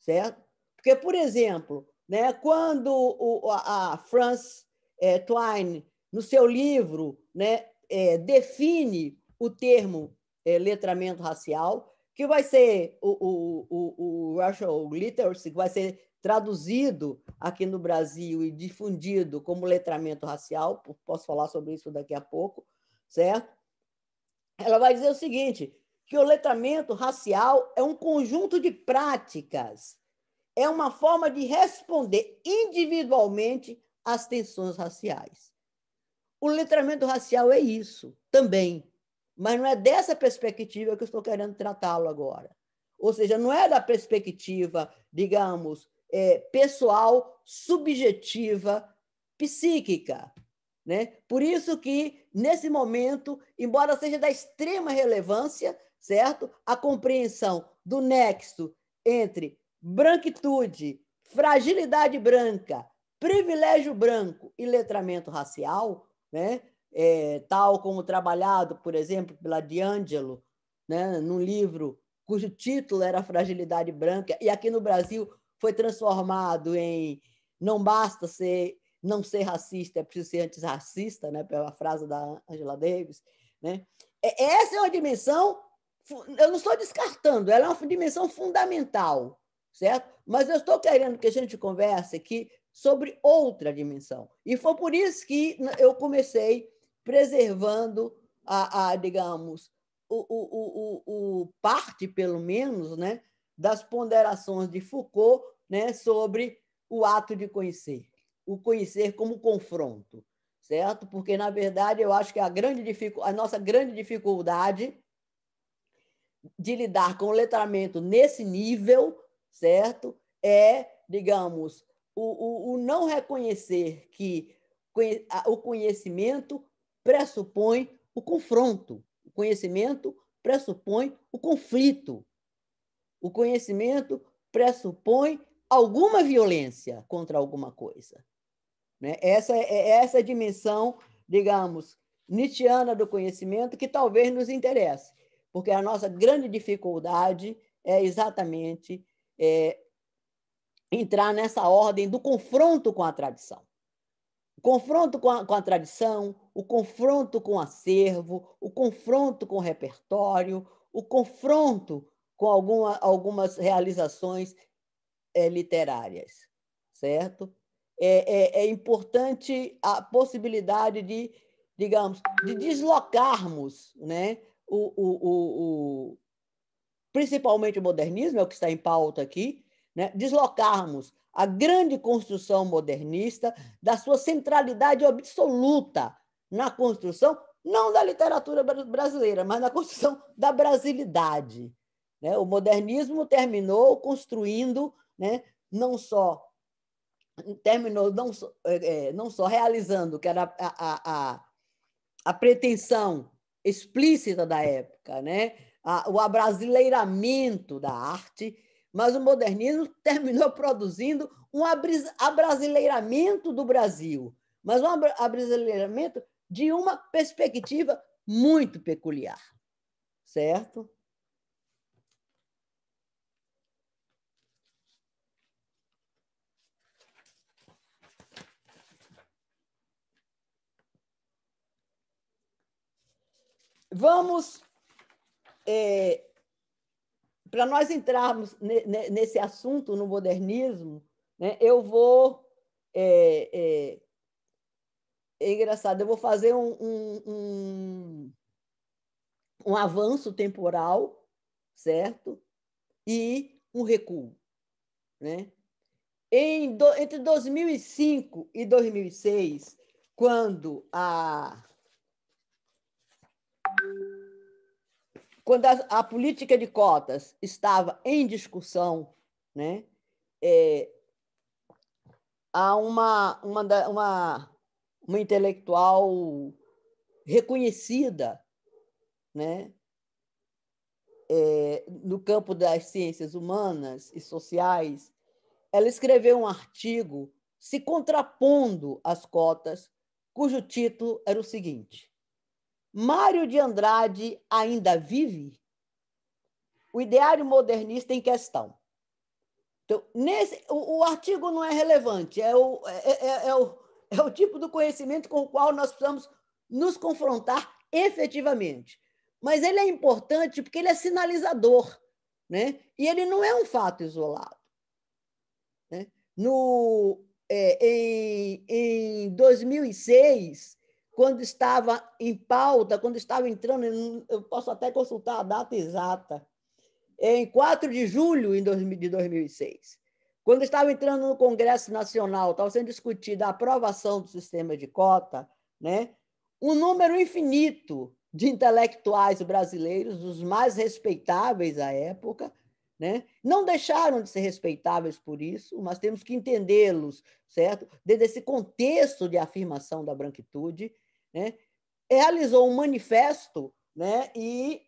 certo? Porque, por exemplo, né, quando o, a, Franz France é, Twine, no seu livro, né, é, define o termo é, letramento racial, que vai ser o, o, o, o Racial Literacy, que vai ser traduzido aqui no Brasil e difundido como letramento racial, posso falar sobre isso daqui a pouco, certo? Ela vai dizer o seguinte, que o letramento racial é um conjunto de práticas, é uma forma de responder individualmente às tensões raciais. O letramento racial é isso também, mas não é dessa perspectiva que eu estou querendo tratá-lo agora. Ou seja, não é da perspectiva, digamos, é, pessoal, subjetiva, psíquica. Né? Por isso que, nesse momento, embora seja da extrema relevância, certo? A compreensão do nexo entre branquitude, fragilidade branca, privilégio branco e letramento racial, né? É, tal como trabalhado, por exemplo, pela D'Angelo, né? num livro cujo título era Fragilidade Branca, e aqui no Brasil foi transformado em não basta ser não ser racista, é preciso ser racista né, pela frase da Angela Davis, né? Essa é uma dimensão, eu não estou descartando, ela é uma dimensão fundamental, certo? Mas eu estou querendo que a gente converse aqui sobre outra dimensão. E foi por isso que eu comecei preservando a, a digamos, o, o, o, o, parte, pelo menos, né, das ponderações de Foucault né, sobre o ato de conhecer, o conhecer como confronto, certo? Porque, na verdade, eu acho que a, grande dificu a nossa grande dificuldade de lidar com o letramento nesse nível, certo? É, digamos, o, o, o não reconhecer que o conhecimento pressupõe o confronto, o conhecimento pressupõe o conflito, o conhecimento pressupõe alguma violência contra alguma coisa. Né? Essa é, é, é essa dimensão, digamos, Nietzscheana do conhecimento que talvez nos interesse, porque a nossa grande dificuldade é exatamente é, entrar nessa ordem do confronto com a tradição. O confronto com a, com a tradição, o confronto com o acervo, o confronto com o repertório, o confronto com alguma, algumas realizações é, literárias, certo? É, é, é, importante a possibilidade de, digamos, de deslocarmos né, o, o, o, o principalmente o modernismo, é o que está em pauta aqui, né, deslocarmos a grande construção modernista da sua centralidade absoluta na construção, não da literatura brasileira, mas na construção da brasilidade. Né? O modernismo terminou construindo né, não só terminou não só, é, é, não só realizando que era a, a, a, a pretensão explícita da época, né? A, o abrasileiramento da arte, mas o modernismo terminou [LAUGHS] produzindo um abrasileiramento do Brasil, mas um abrasileiramento de uma perspectiva muito peculiar, certo? Vamos, é, para nós entrarmos nesse assunto no modernismo, né, eu vou. É, é, é, engraçado, eu vou fazer um, um, um, um avanço temporal, certo? E um recuo. Né? Em do, entre 2005 e 2006, quando a quando a, a, política de cotas estava em discussão, né, é, há uma, uma, uma, uma intelectual reconhecida né, é, no campo das ciências humanas e sociais, ela escreveu um artigo se contrapondo às cotas, cujo título era o seguinte: Mário de Andrade ainda vive? O ideário modernista em questão. Então, nesse, o, o artigo não é relevante, é o, é é, é, é, o, é o tipo do conhecimento com o qual nós precisamos nos confrontar efetivamente. Mas ele é importante porque ele é sinalizador, né? e ele não é um fato isolado. Né? No, é, em, em 2006, quando estava em pauta, quando estava entrando, eu posso até consultar a data exata, é em 4 de julho de 2006, quando estava entrando no Congresso Nacional, estava sendo discutida a aprovação do sistema de cota, né? um número infinito de intelectuais brasileiros, os mais respeitáveis à época, né? Não deixaram de ser respeitáveis por isso, mas temos que entendê-los, certo? Dentro desse contexto de afirmação da branquitude, né, realizou um manifesto né, e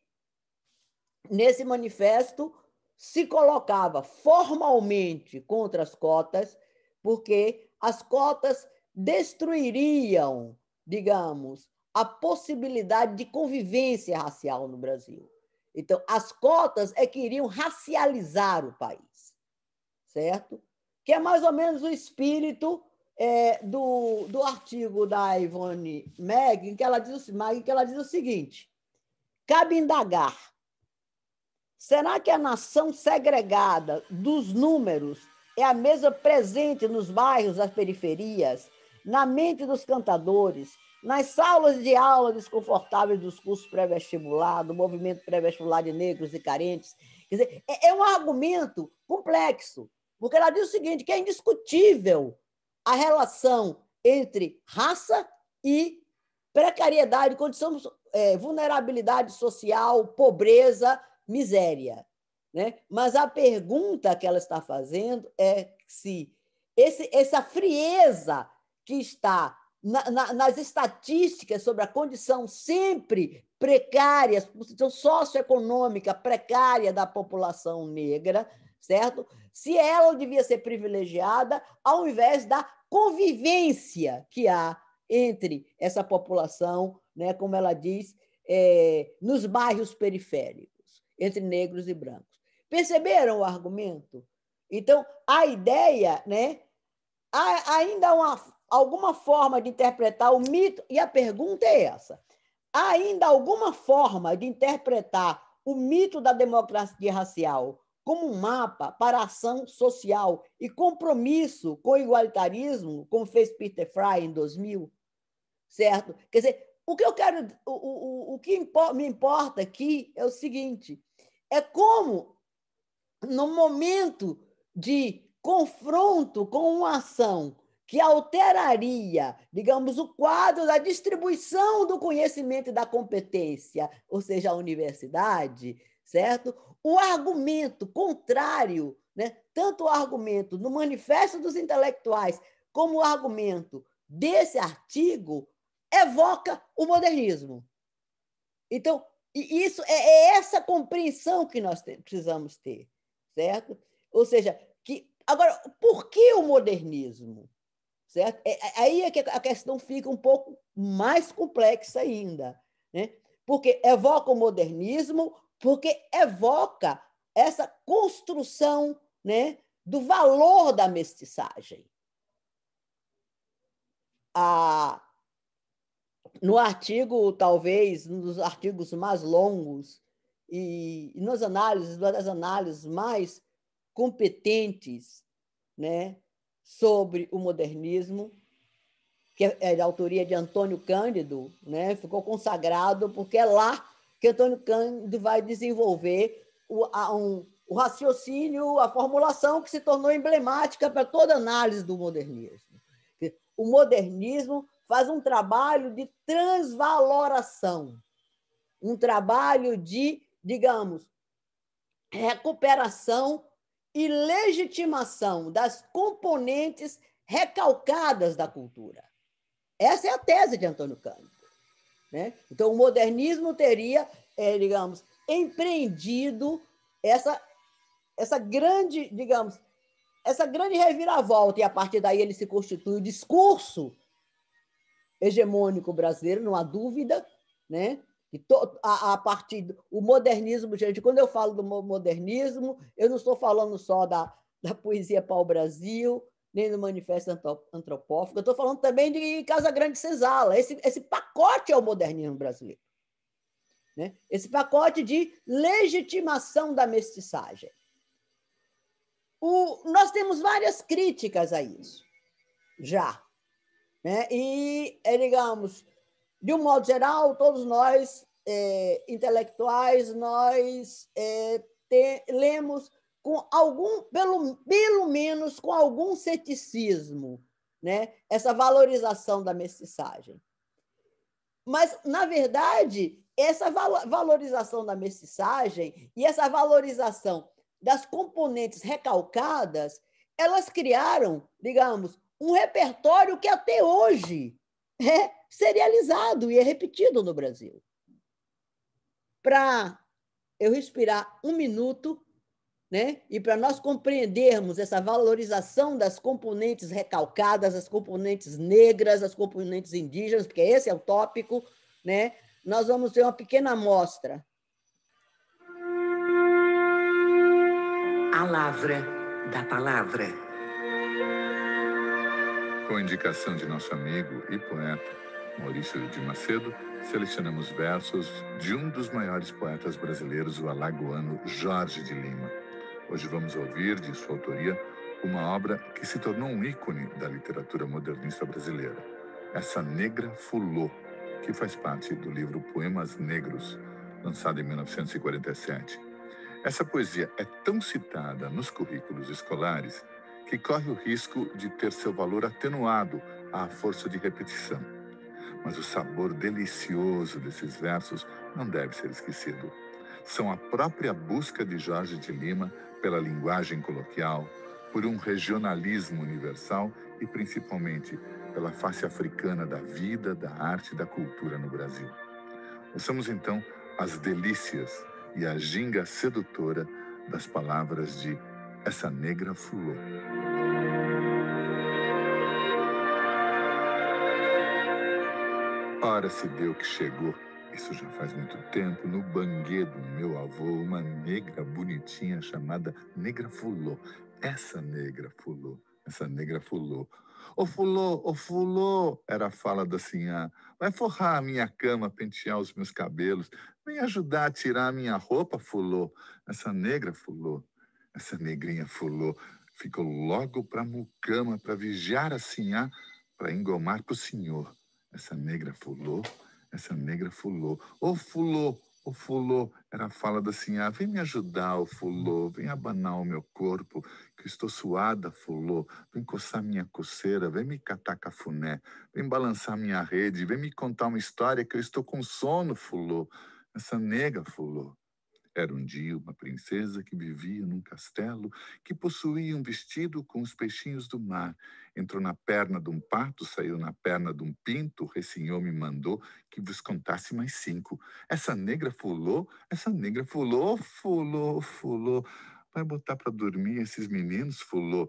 nesse manifesto se colocava formalmente contra as cotas, porque as cotas destruiriam, digamos, a possibilidade de convivência racial no Brasil. Então, as cotas é que iriam racializar o país, certo? Que é mais ou menos o espírito é, do, do artigo da Ivone Meg, em que ela diz, que ela diz o seguinte: cabe indagar. Será que a nação segregada dos números é a mesma presente nos bairros das periferias, na mente dos cantadores, nas salas de aula desconfortáveis dos cursos pré-vestibular, do movimento pré-vestibular de negros e carentes. Quer dizer, é, é um argumento complexo, porque ela diz o seguinte, que é indiscutível a relação entre raça e precariedade, condição, é, vulnerabilidade social, pobreza, miséria. Né? Mas a pergunta que ela está fazendo é se esse, essa frieza que está na, na, nas estatísticas sobre a condição sempre precária, condição socioeconômica precária da população negra, certo? Se ela devia ser privilegiada ao invés da convivência que há entre essa população, né, como ela diz, é, nos bairros periféricos, entre negros e brancos. Perceberam o argumento? Então, a ideia, né, há ainda uma, alguma forma de interpretar o mito, e a pergunta é essa: há ainda alguma forma de interpretar o mito da democracia racial como um mapa para ação social e compromisso com o igualitarismo, como fez Peter Fry em 2000, certo? Quer dizer, o que eu quero, o, o, o que me importa aqui é o seguinte: é como, no momento de confronto com uma ação que alteraria, digamos, o quadro da distribuição do conhecimento e da competência, ou seja, a universidade, certo? o argumento contrário, né? tanto o argumento no Manifesto dos Intelectuais, como o argumento desse artigo, evoca o modernismo. Então, isso é, é essa compreensão que nós precisamos ter, certo? Ou seja, que agora, por que o modernismo? Certo? É, é, aí é que a questão fica um pouco mais complexa ainda, né? Porque evoca o modernismo porque evoca essa construção né, do valor da mestiçagem. A, no artigo, talvez, um dos artigos mais longos e, e nas análises, uma das análises mais competentes né, sobre o modernismo, que é, é da autoria de Antônio Cândido, né, ficou consagrado porque é lá que Antônio Cândido vai desenvolver o, a, um, o raciocínio, a formulação que se tornou emblemática para toda análise do modernismo. O modernismo faz um trabalho de transvaloração, um trabalho de, digamos, recuperação e legitimação das componentes recalcadas da cultura. Essa é a tese de Antônio Cândido. Né? Então, o modernismo teria, é, digamos, empreendido essa, essa grande, digamos, essa grande reviravolta, e a partir daí ele se constitui o discurso hegemônico brasileiro, não há dúvida, né? E to, a, a partir do o modernismo, gente, quando eu falo do modernismo, eu não estou falando só da, da poesia pau-brasil, nem do Manifesto Antropófago. Eu estou falando também de Casa Grande Cesala. Esse, esse pacote é o modernismo brasileiro. Né? Esse pacote de legitimação da mestiçagem. O, nós temos várias críticas a isso, já. Né? E, é, digamos, de um modo geral, todos nós, é, intelectuais, nós é, te, lemos com algum, pelo, pelo menos com algum ceticismo, né? essa valorização da mestiçagem. Mas, na verdade, essa valorização da mestiçagem e essa valorização das componentes recalcadas, elas criaram, digamos, um repertório que até hoje é serializado e é repetido no Brasil. Para eu respirar um minuto, né? E para nós compreendermos essa valorização das componentes recalcadas, as componentes negras, as componentes indígenas, porque esse é o tópico, né? nós vamos ter uma pequena amostra. A Lavra da Palavra. Com indicação de nosso amigo e poeta Maurício de Macedo, selecionamos versos de um dos maiores poetas brasileiros, o alagoano Jorge de Lima. Hoje vamos ouvir, de sua autoria, uma obra que se tornou um ícone da literatura modernista brasileira, Essa Negra Fulô, que faz parte do livro Poemas Negros, lançado em 1947. Essa poesia é tão citada nos currículos escolares que corre o risco de ter seu valor atenuado à força de repetição. Mas o sabor delicioso desses versos não deve ser esquecido. São a própria busca de Jorge de Lima pela linguagem coloquial, por um regionalismo universal e principalmente pela face africana da vida, da arte e da cultura no Brasil. Ouçamos então as delícias e a ginga sedutora das palavras de Essa Negra Fulô. Ora se deu que chegou isso já faz muito tempo, no banguê do meu avô, uma negra bonitinha chamada Negra Fulô. Essa negra Fulô, essa negra Fulô. Ô Fulô, ô Fulô, era a fala da senhora. Vai forrar a minha cama, pentear os meus cabelos. Vem ajudar a tirar a minha roupa, Fulô. Essa negra Fulô, essa negrinha Fulô. Ficou logo pra mucama, pra vigiar a sinhá, pra engomar pro senhor. Essa negra Fulô essa negra fulô. Ô fulou, fulô, ô fulô, era a fala da sinhá. Ah, vem me ajudar, ô fulou, fulô. Vem abanar o meu corpo, que estou suada, fulô. Vem coçar minha coceira, vem me catar cafuné. Vem balançar minha rede, vem me contar uma história que eu estou com sono, fulô. Essa negra fulô. Era um dia uma princesa que vivia num castelo que possuía um vestido com os peixinhos do mar. Entrou na perna de um pato, saiu na perna de um pinto, recinhou me mandou que vos contasse mais cinco. Essa negra fulou, essa negra fulou, fulou, fulou. Vai botar para dormir esses meninos, fulou.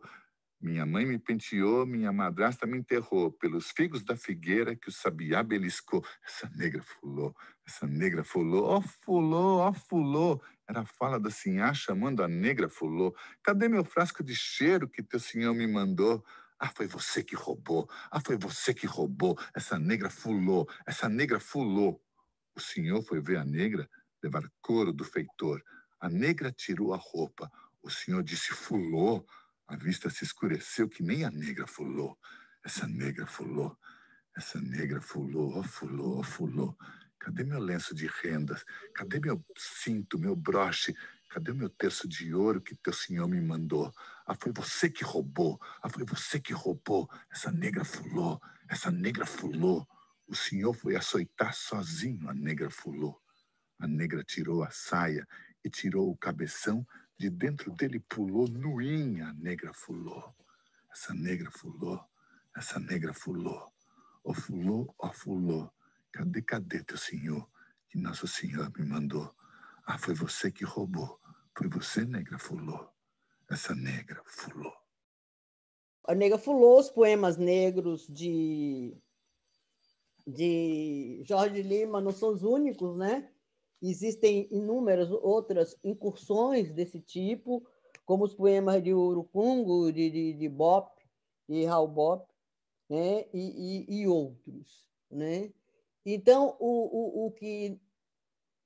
Minha mãe me penteou, minha madrasta me enterrou, pelos figos da figueira que o sabiá beliscou. Essa negra fulou, essa negra fulou, ó oh, fulou, ó oh, fulou. Era a fala da sinhá chamando a negra fulou. Cadê meu frasco de cheiro que teu senhor me mandou? Ah, foi você que roubou, ah, foi você que roubou, essa negra fulou, essa negra fulou. O senhor foi ver a negra levar couro do feitor. A negra tirou a roupa. O senhor disse fulou. A vista se escureceu que nem a negra fulou. Essa negra fulou. Essa negra fulou, fulou, fulou. Cadê meu lenço de rendas? Cadê meu cinto, meu broche? Cadê o meu terço de ouro que teu senhor me mandou? Ah, foi você que roubou. Ah, foi você que roubou. Essa negra fulou. Essa negra fulou. O senhor foi açoitar sozinho a negra fulou. A negra tirou a saia e tirou o cabeção de dentro dele pulou nuinha, negra fulô. Essa negra fulô, essa negra fulô. Ó fulô, ó fulô, cadê, cadê teu senhor que Nossa Senhora me mandou? Ah, foi você que roubou. Foi você, negra fulô. Essa negra fulô. A negra fulô os poemas negros de de Jorge Lima não são os únicos, né? Existem inúmeras outras incursões desse tipo, como os poemas de Urucungo, de, de, de Bop, de Raul Bop, né? e, e, e outros. Né? Então, o, o, o, que,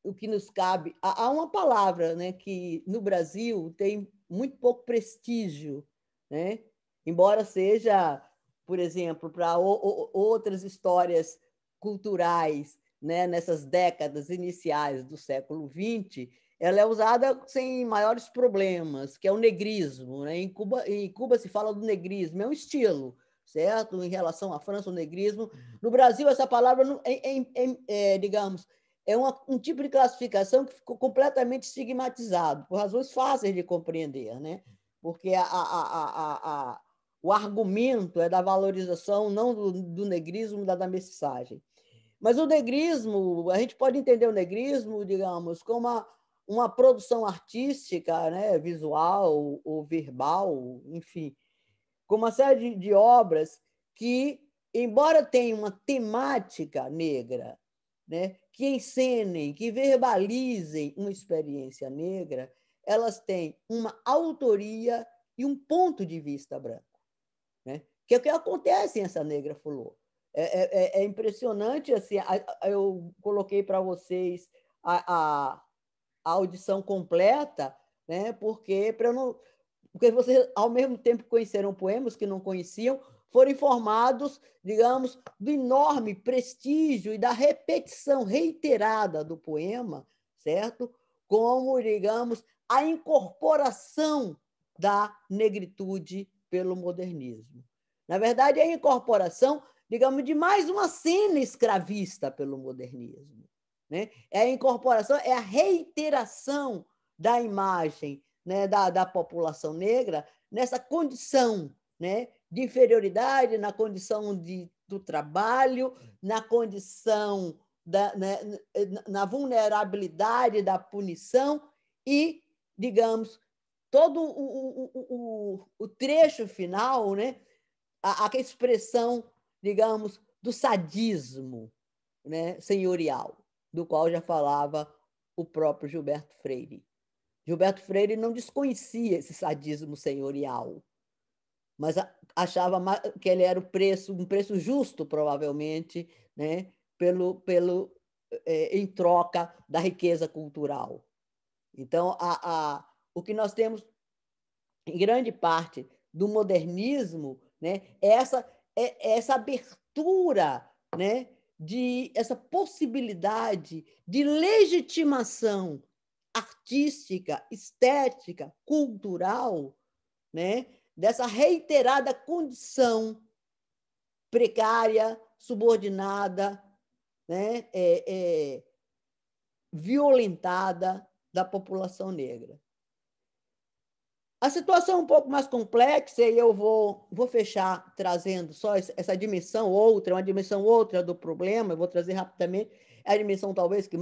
o que nos cabe. Há uma palavra né, que no Brasil tem muito pouco prestígio, né? embora seja, por exemplo, para outras histórias culturais né, nessas décadas iniciais do século XX, ela é usada sem maiores problemas, que é o negrismo. Né? Em, Cuba, em Cuba se fala do negrismo, é um estilo, certo? Em relação à França, o negrismo. Uhum. No Brasil, essa palavra, é, é, é, digamos, é uma, um tipo de classificação que ficou completamente estigmatizado, por razões fáceis de compreender, né? porque a, a, a, o argumento é da valorização não do, do negrismo, da da mestiçagem. Mas o negrismo, a gente pode entender o negrismo, digamos, como uma, uma produção artística, né, visual ou verbal, enfim, com uma série de, de obras que, embora tenham uma temática negra, né, que encenem, que verbalizem uma experiência negra, elas têm uma autoria e um ponto de vista branco, né? que é o que acontece em Essa Negra Fulô. É, é, é, é impressionante, assim, eu coloquei para vocês a, a, a, audição completa, né? Porque para não porque vocês, ao mesmo tempo que conheceram poemas que não conheciam, foram informados, digamos, do enorme prestígio e da repetição reiterada do poema, certo? Como, digamos, a incorporação da negritude pelo modernismo. Na verdade, a incorporação digamos, de mais uma cena escravista pelo modernismo. Né? É a incorporação, é a reiteração da imagem né, da, da população negra nessa condição né, de inferioridade, na condição de, do trabalho, na condição da, né, na vulnerabilidade da punição e, digamos, todo o, o, o, o trecho final, né, a, a expressão digamos, do sadismo né, senhorial, do qual já falava o próprio Gilberto Freire. Gilberto Freire não desconhecia esse sadismo senhorial, mas achava que ele era o preço, um preço justo, provavelmente, né, pelo, pelo, é, em troca da riqueza cultural. Então, a, a, o que nós temos, em grande parte, do modernismo né, é essa é, é essa abertura, né, de essa possibilidade de legitimação artística, estética, cultural, né, dessa reiterada condição precária, subordinada, né, é, é, violentada da população negra. A situação é um pouco mais complexa e eu vou, vou fechar trazendo só essa dimensão outra, uma dimensão outra do problema, eu vou trazer rapidamente, é a dimensão talvez que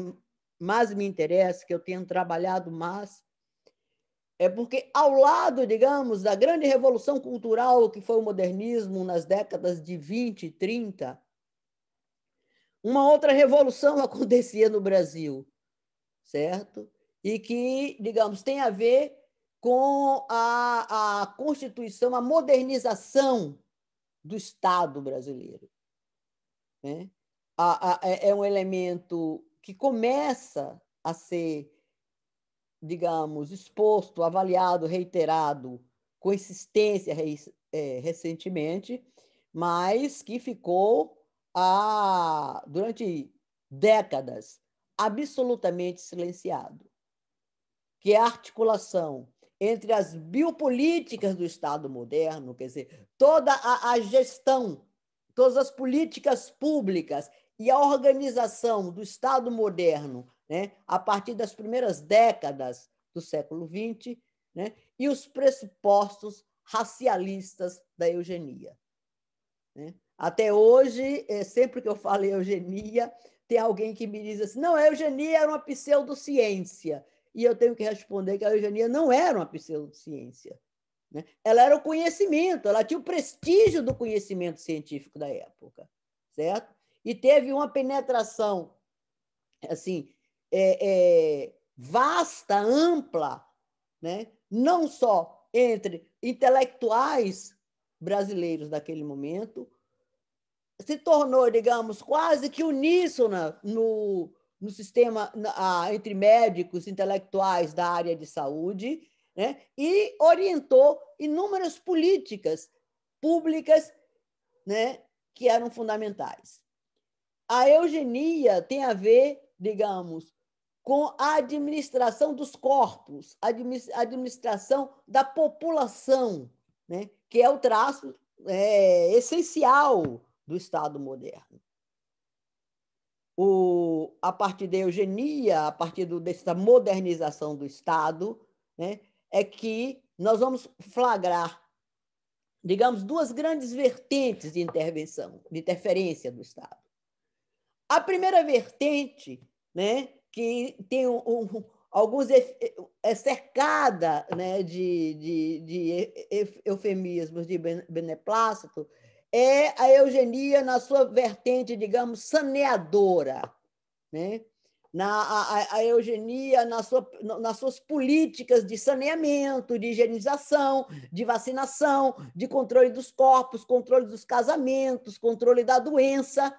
mais me interessa, que eu tenho trabalhado mais, é porque ao lado, digamos, da grande revolução cultural que foi o modernismo nas décadas de 20 e 30, uma outra revolução [LAUGHS] acontecia no Brasil, certo? E que, digamos, tem a ver com a, a Constituição, a modernização do Estado brasileiro. Né? A, a, é, é um elemento que começa a ser, digamos, exposto, avaliado, reiterado, com insistência é, recentemente, mas que ficou a, durante décadas absolutamente silenciado, que é a articulação entre as biopolíticas do Estado moderno, quer dizer, toda a, a gestão, todas as políticas públicas e a organização do Estado moderno, né, a partir das primeiras décadas do século XX, né, e os pressupostos racialistas da eugenia. Né? Até hoje, é, sempre que eu falo em eugenia, tem alguém que me diz assim: não, a eugenia era uma pseudociência e eu tenho que responder que a eugenia não era uma pseudociência. Né? Ela era o conhecimento, ela tinha o prestígio do conhecimento científico da época, certo? E teve uma penetração assim é, é, vasta, ampla, né? não só entre intelectuais brasileiros daquele momento, se tornou, digamos, quase que uníssona no, no sistema entre médicos intelectuais da área de saúde, né? e orientou inúmeras políticas públicas né? que eram fundamentais. A eugenia tem a ver, digamos, com a administração dos corpos, a administração da população, né? que é o traço é, essencial do Estado moderno o, a partir da eugenia, a partir do, dessa modernização do Estado, né, é que nós vamos flagrar, digamos, duas grandes vertentes de intervenção, de interferência do Estado. A primeira vertente, né, que tem um, um, alguns é cercada né, de, de, de eufemismos de beneplácito, é a eugenia na sua vertente, digamos, saneadora, né? na, a, a, eugenia na sua, nas suas políticas de saneamento, de higienização, de vacinação, de controle dos corpos, controle dos casamentos, controle da doença.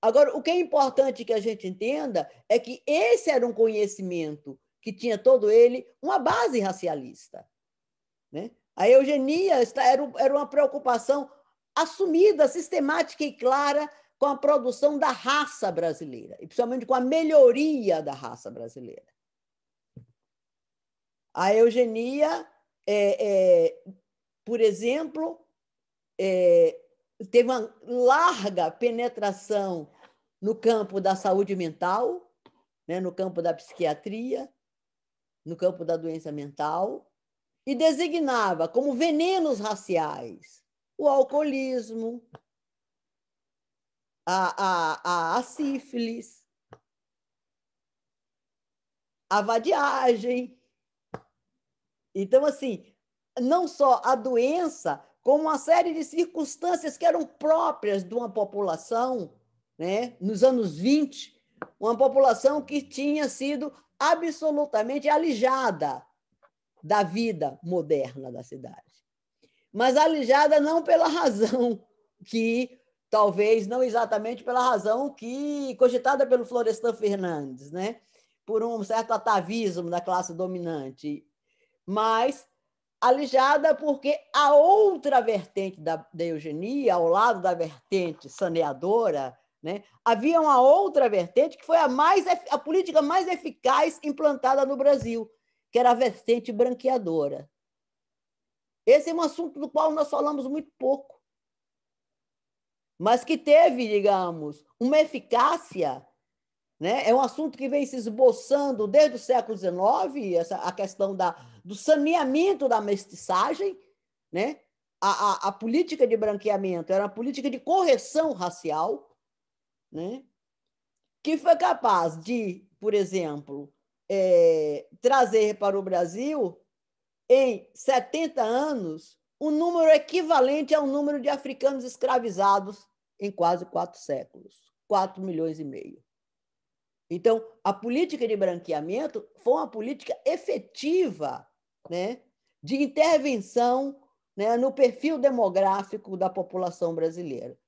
Agora, o que é importante que a gente entenda é que esse era um conhecimento que tinha todo ele uma base racialista. Né? A eugenia era uma preocupação assumida, sistemática e clara com a produção da raça brasileira, e principalmente com a melhoria da raça brasileira. A eugenia, é, é, por exemplo, é, teve uma larga penetração no campo da saúde mental, né, no campo da psiquiatria, no campo da doença mental, e designava como venenos raciais o alcoolismo, a, a, a, sífilis, a vadiagem. Então, assim, não só a doença, como uma série de circunstâncias que eram próprias de uma população, né? nos anos 20, uma população que tinha sido absolutamente alijada da vida moderna da cidade mas alijada não pela razão que, talvez não exatamente pela razão que cogitada pelo Florestan Fernandes, né? por um certo atavismo da classe dominante, mas alijada porque a outra vertente da, da eugenia, ao lado da vertente saneadora, né? Havia uma outra vertente que foi a, mais, a política mais eficaz implantada no Brasil, que era a vertente branqueadora. Esse é um assunto do qual nós falamos muito pouco, mas que teve, digamos, uma eficácia. Né? É um assunto que vem se esboçando desde o século XIX, essa, a questão da, do saneamento da mestiçagem. Né? A, a, a política de branqueamento era uma política de correção racial, né? que foi capaz de, por exemplo, é, trazer para o Brasil em 70 anos um número equivalente ao número de africanos escravizados em quase quatro séculos 4 milhões e meio. Então, a política de branqueamento foi uma política efetiva né, de intervenção né, no perfil demográfico da população brasileira.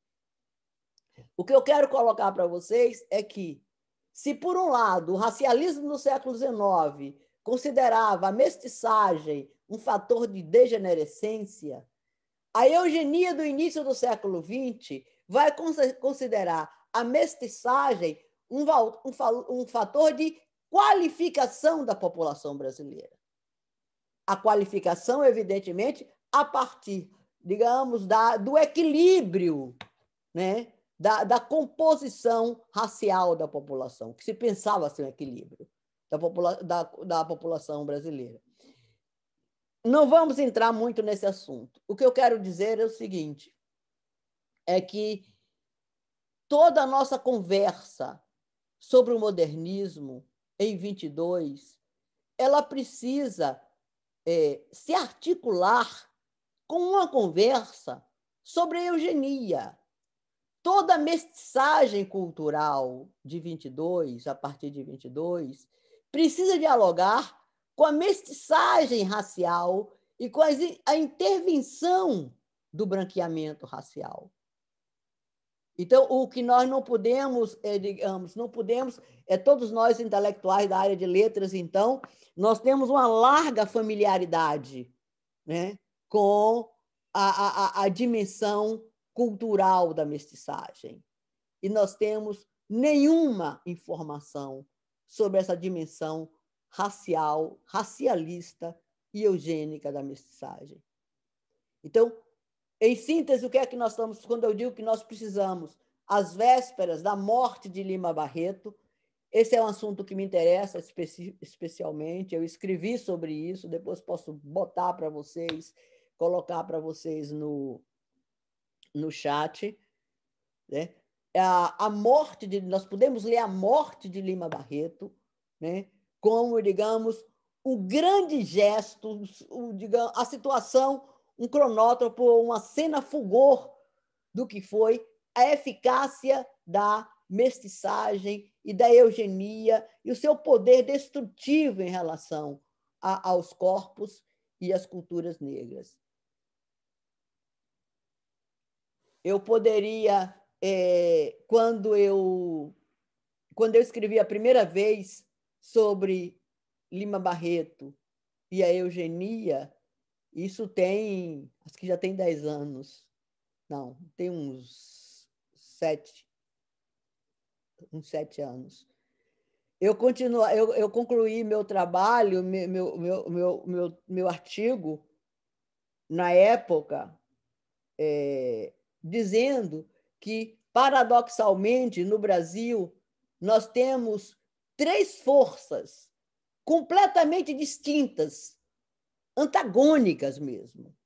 O que eu quero colocar para vocês é que, se por um lado o racialismo do século XIX considerava a mestiçagem um fator de degenerescência, a eugenia do início do século XX vai considerar a mestiçagem um, um, um fator de qualificação da população brasileira. A qualificação, evidentemente, a partir, digamos, da, do equilíbrio, né? Da, da composição racial da população, que se pensava assim, um equilíbrio da, popula da, da população brasileira. Não vamos entrar muito nesse assunto. O que eu quero dizer é o seguinte: é que toda a nossa conversa sobre o modernismo em 22, ela precisa é, se articular com uma conversa sobre a eugenia. Toda a mestiçagem cultural de 22, a partir de 22, precisa dialogar com a mestiçagem racial e com a intervenção do branqueamento racial. Então, o que nós não podemos, é, digamos, não podemos, é todos nós intelectuais da área de letras, então, nós temos uma larga familiaridade né, com a, a, a dimensão cultural da mestiçagem. E nós temos nenhuma informação sobre essa dimensão racial, racialista e eugênica da mestiçagem. Então, em síntese, o que é que nós estamos, quando eu digo que nós precisamos, às vésperas da morte de Lima Barreto, esse é um assunto que me interessa especi especialmente, eu escrevi sobre isso, depois posso botar para vocês, colocar para vocês no, no chat. Né? a, morte de nós podemos ler a morte de Lima Barreto, né? Como digamos o grande gesto, o, digamos, a situação, um cronótropo, uma cena fulgor do que foi a eficácia da mestiçagem e da eugenia e o seu poder destrutivo em relação a, aos corpos e às culturas negras. Eu poderia é, quando eu quando eu escrevi a primeira vez sobre Lima Barreto e a eugenia, isso tem, acho que já tem dez anos. Não, tem uns sete uns sete anos. Eu, continuo, eu, eu concluí meu trabalho, meu, meu, meu, meu, meu artigo, na época, é, dizendo que, paradoxalmente, no Brasil, nós temos três forças completamente distintas, antagônicas mesmo,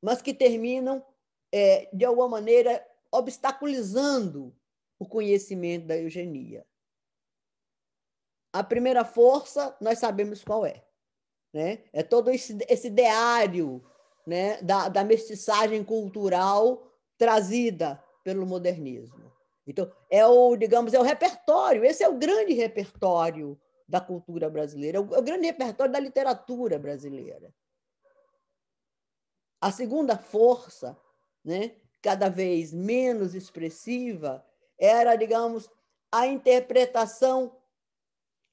mas que terminam, é, de alguma maneira, obstaculizando o conhecimento da eugenia. A primeira força, nós sabemos qual é. Né? É todo esse, esse ideário né? da, da mestiçagem cultural trazida pelo modernismo. Então, é o, digamos, é o repertório, esse é o grande repertório da cultura brasileira, é, é o, grande repertório da literatura brasileira. A segunda força, né, cada vez menos expressiva, era, digamos, a interpretação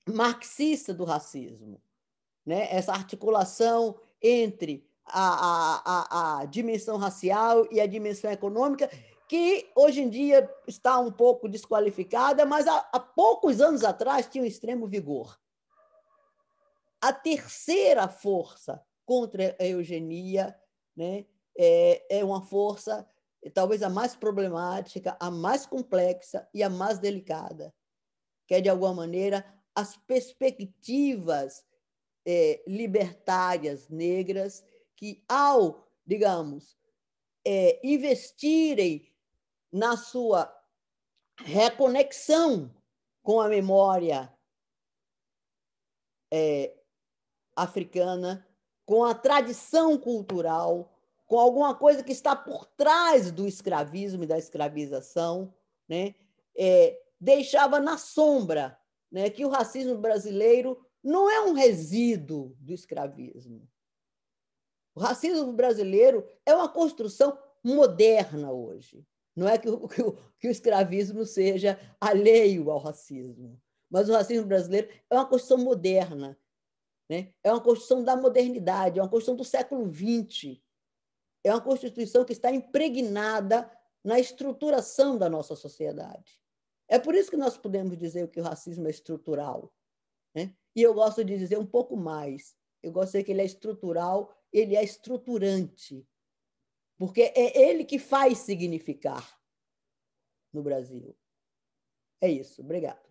marxista do racismo. Né? Essa articulação entre a, a, a, a dimensão racial e a dimensão econômica, que hoje em dia está um pouco desqualificada, mas há, há poucos anos atrás tinha um extremo vigor. A terceira força contra a eugenia né, é, é uma força talvez a mais problemática, a mais complexa e a mais delicada, que é, de alguma maneira, as perspectivas é, libertárias negras que, ao, digamos, é, investirem na sua reconexão com a memória é, africana, com a tradição cultural, com alguma coisa que está por trás do escravismo e da escravização, né? É, deixava na sombra né, que o racismo brasileiro não é um resíduo do escravismo. O racismo brasileiro é uma construção moderna hoje. Não é que o, [LAUGHS] que o, que o escravismo seja alheio ao racismo, mas o racismo brasileiro é uma construção moderna, né? é uma construção da modernidade, é uma construção do século XX. É uma Constituição que está impregnada na estruturação da nossa sociedade. É por isso que nós podemos dizer que o racismo é estrutural. Né? E eu gosto de dizer um pouco mais. Eu gosto de dizer que ele é estrutural, ele é estruturante. Porque é ele que faz significar no Brasil. É isso. Obrigado.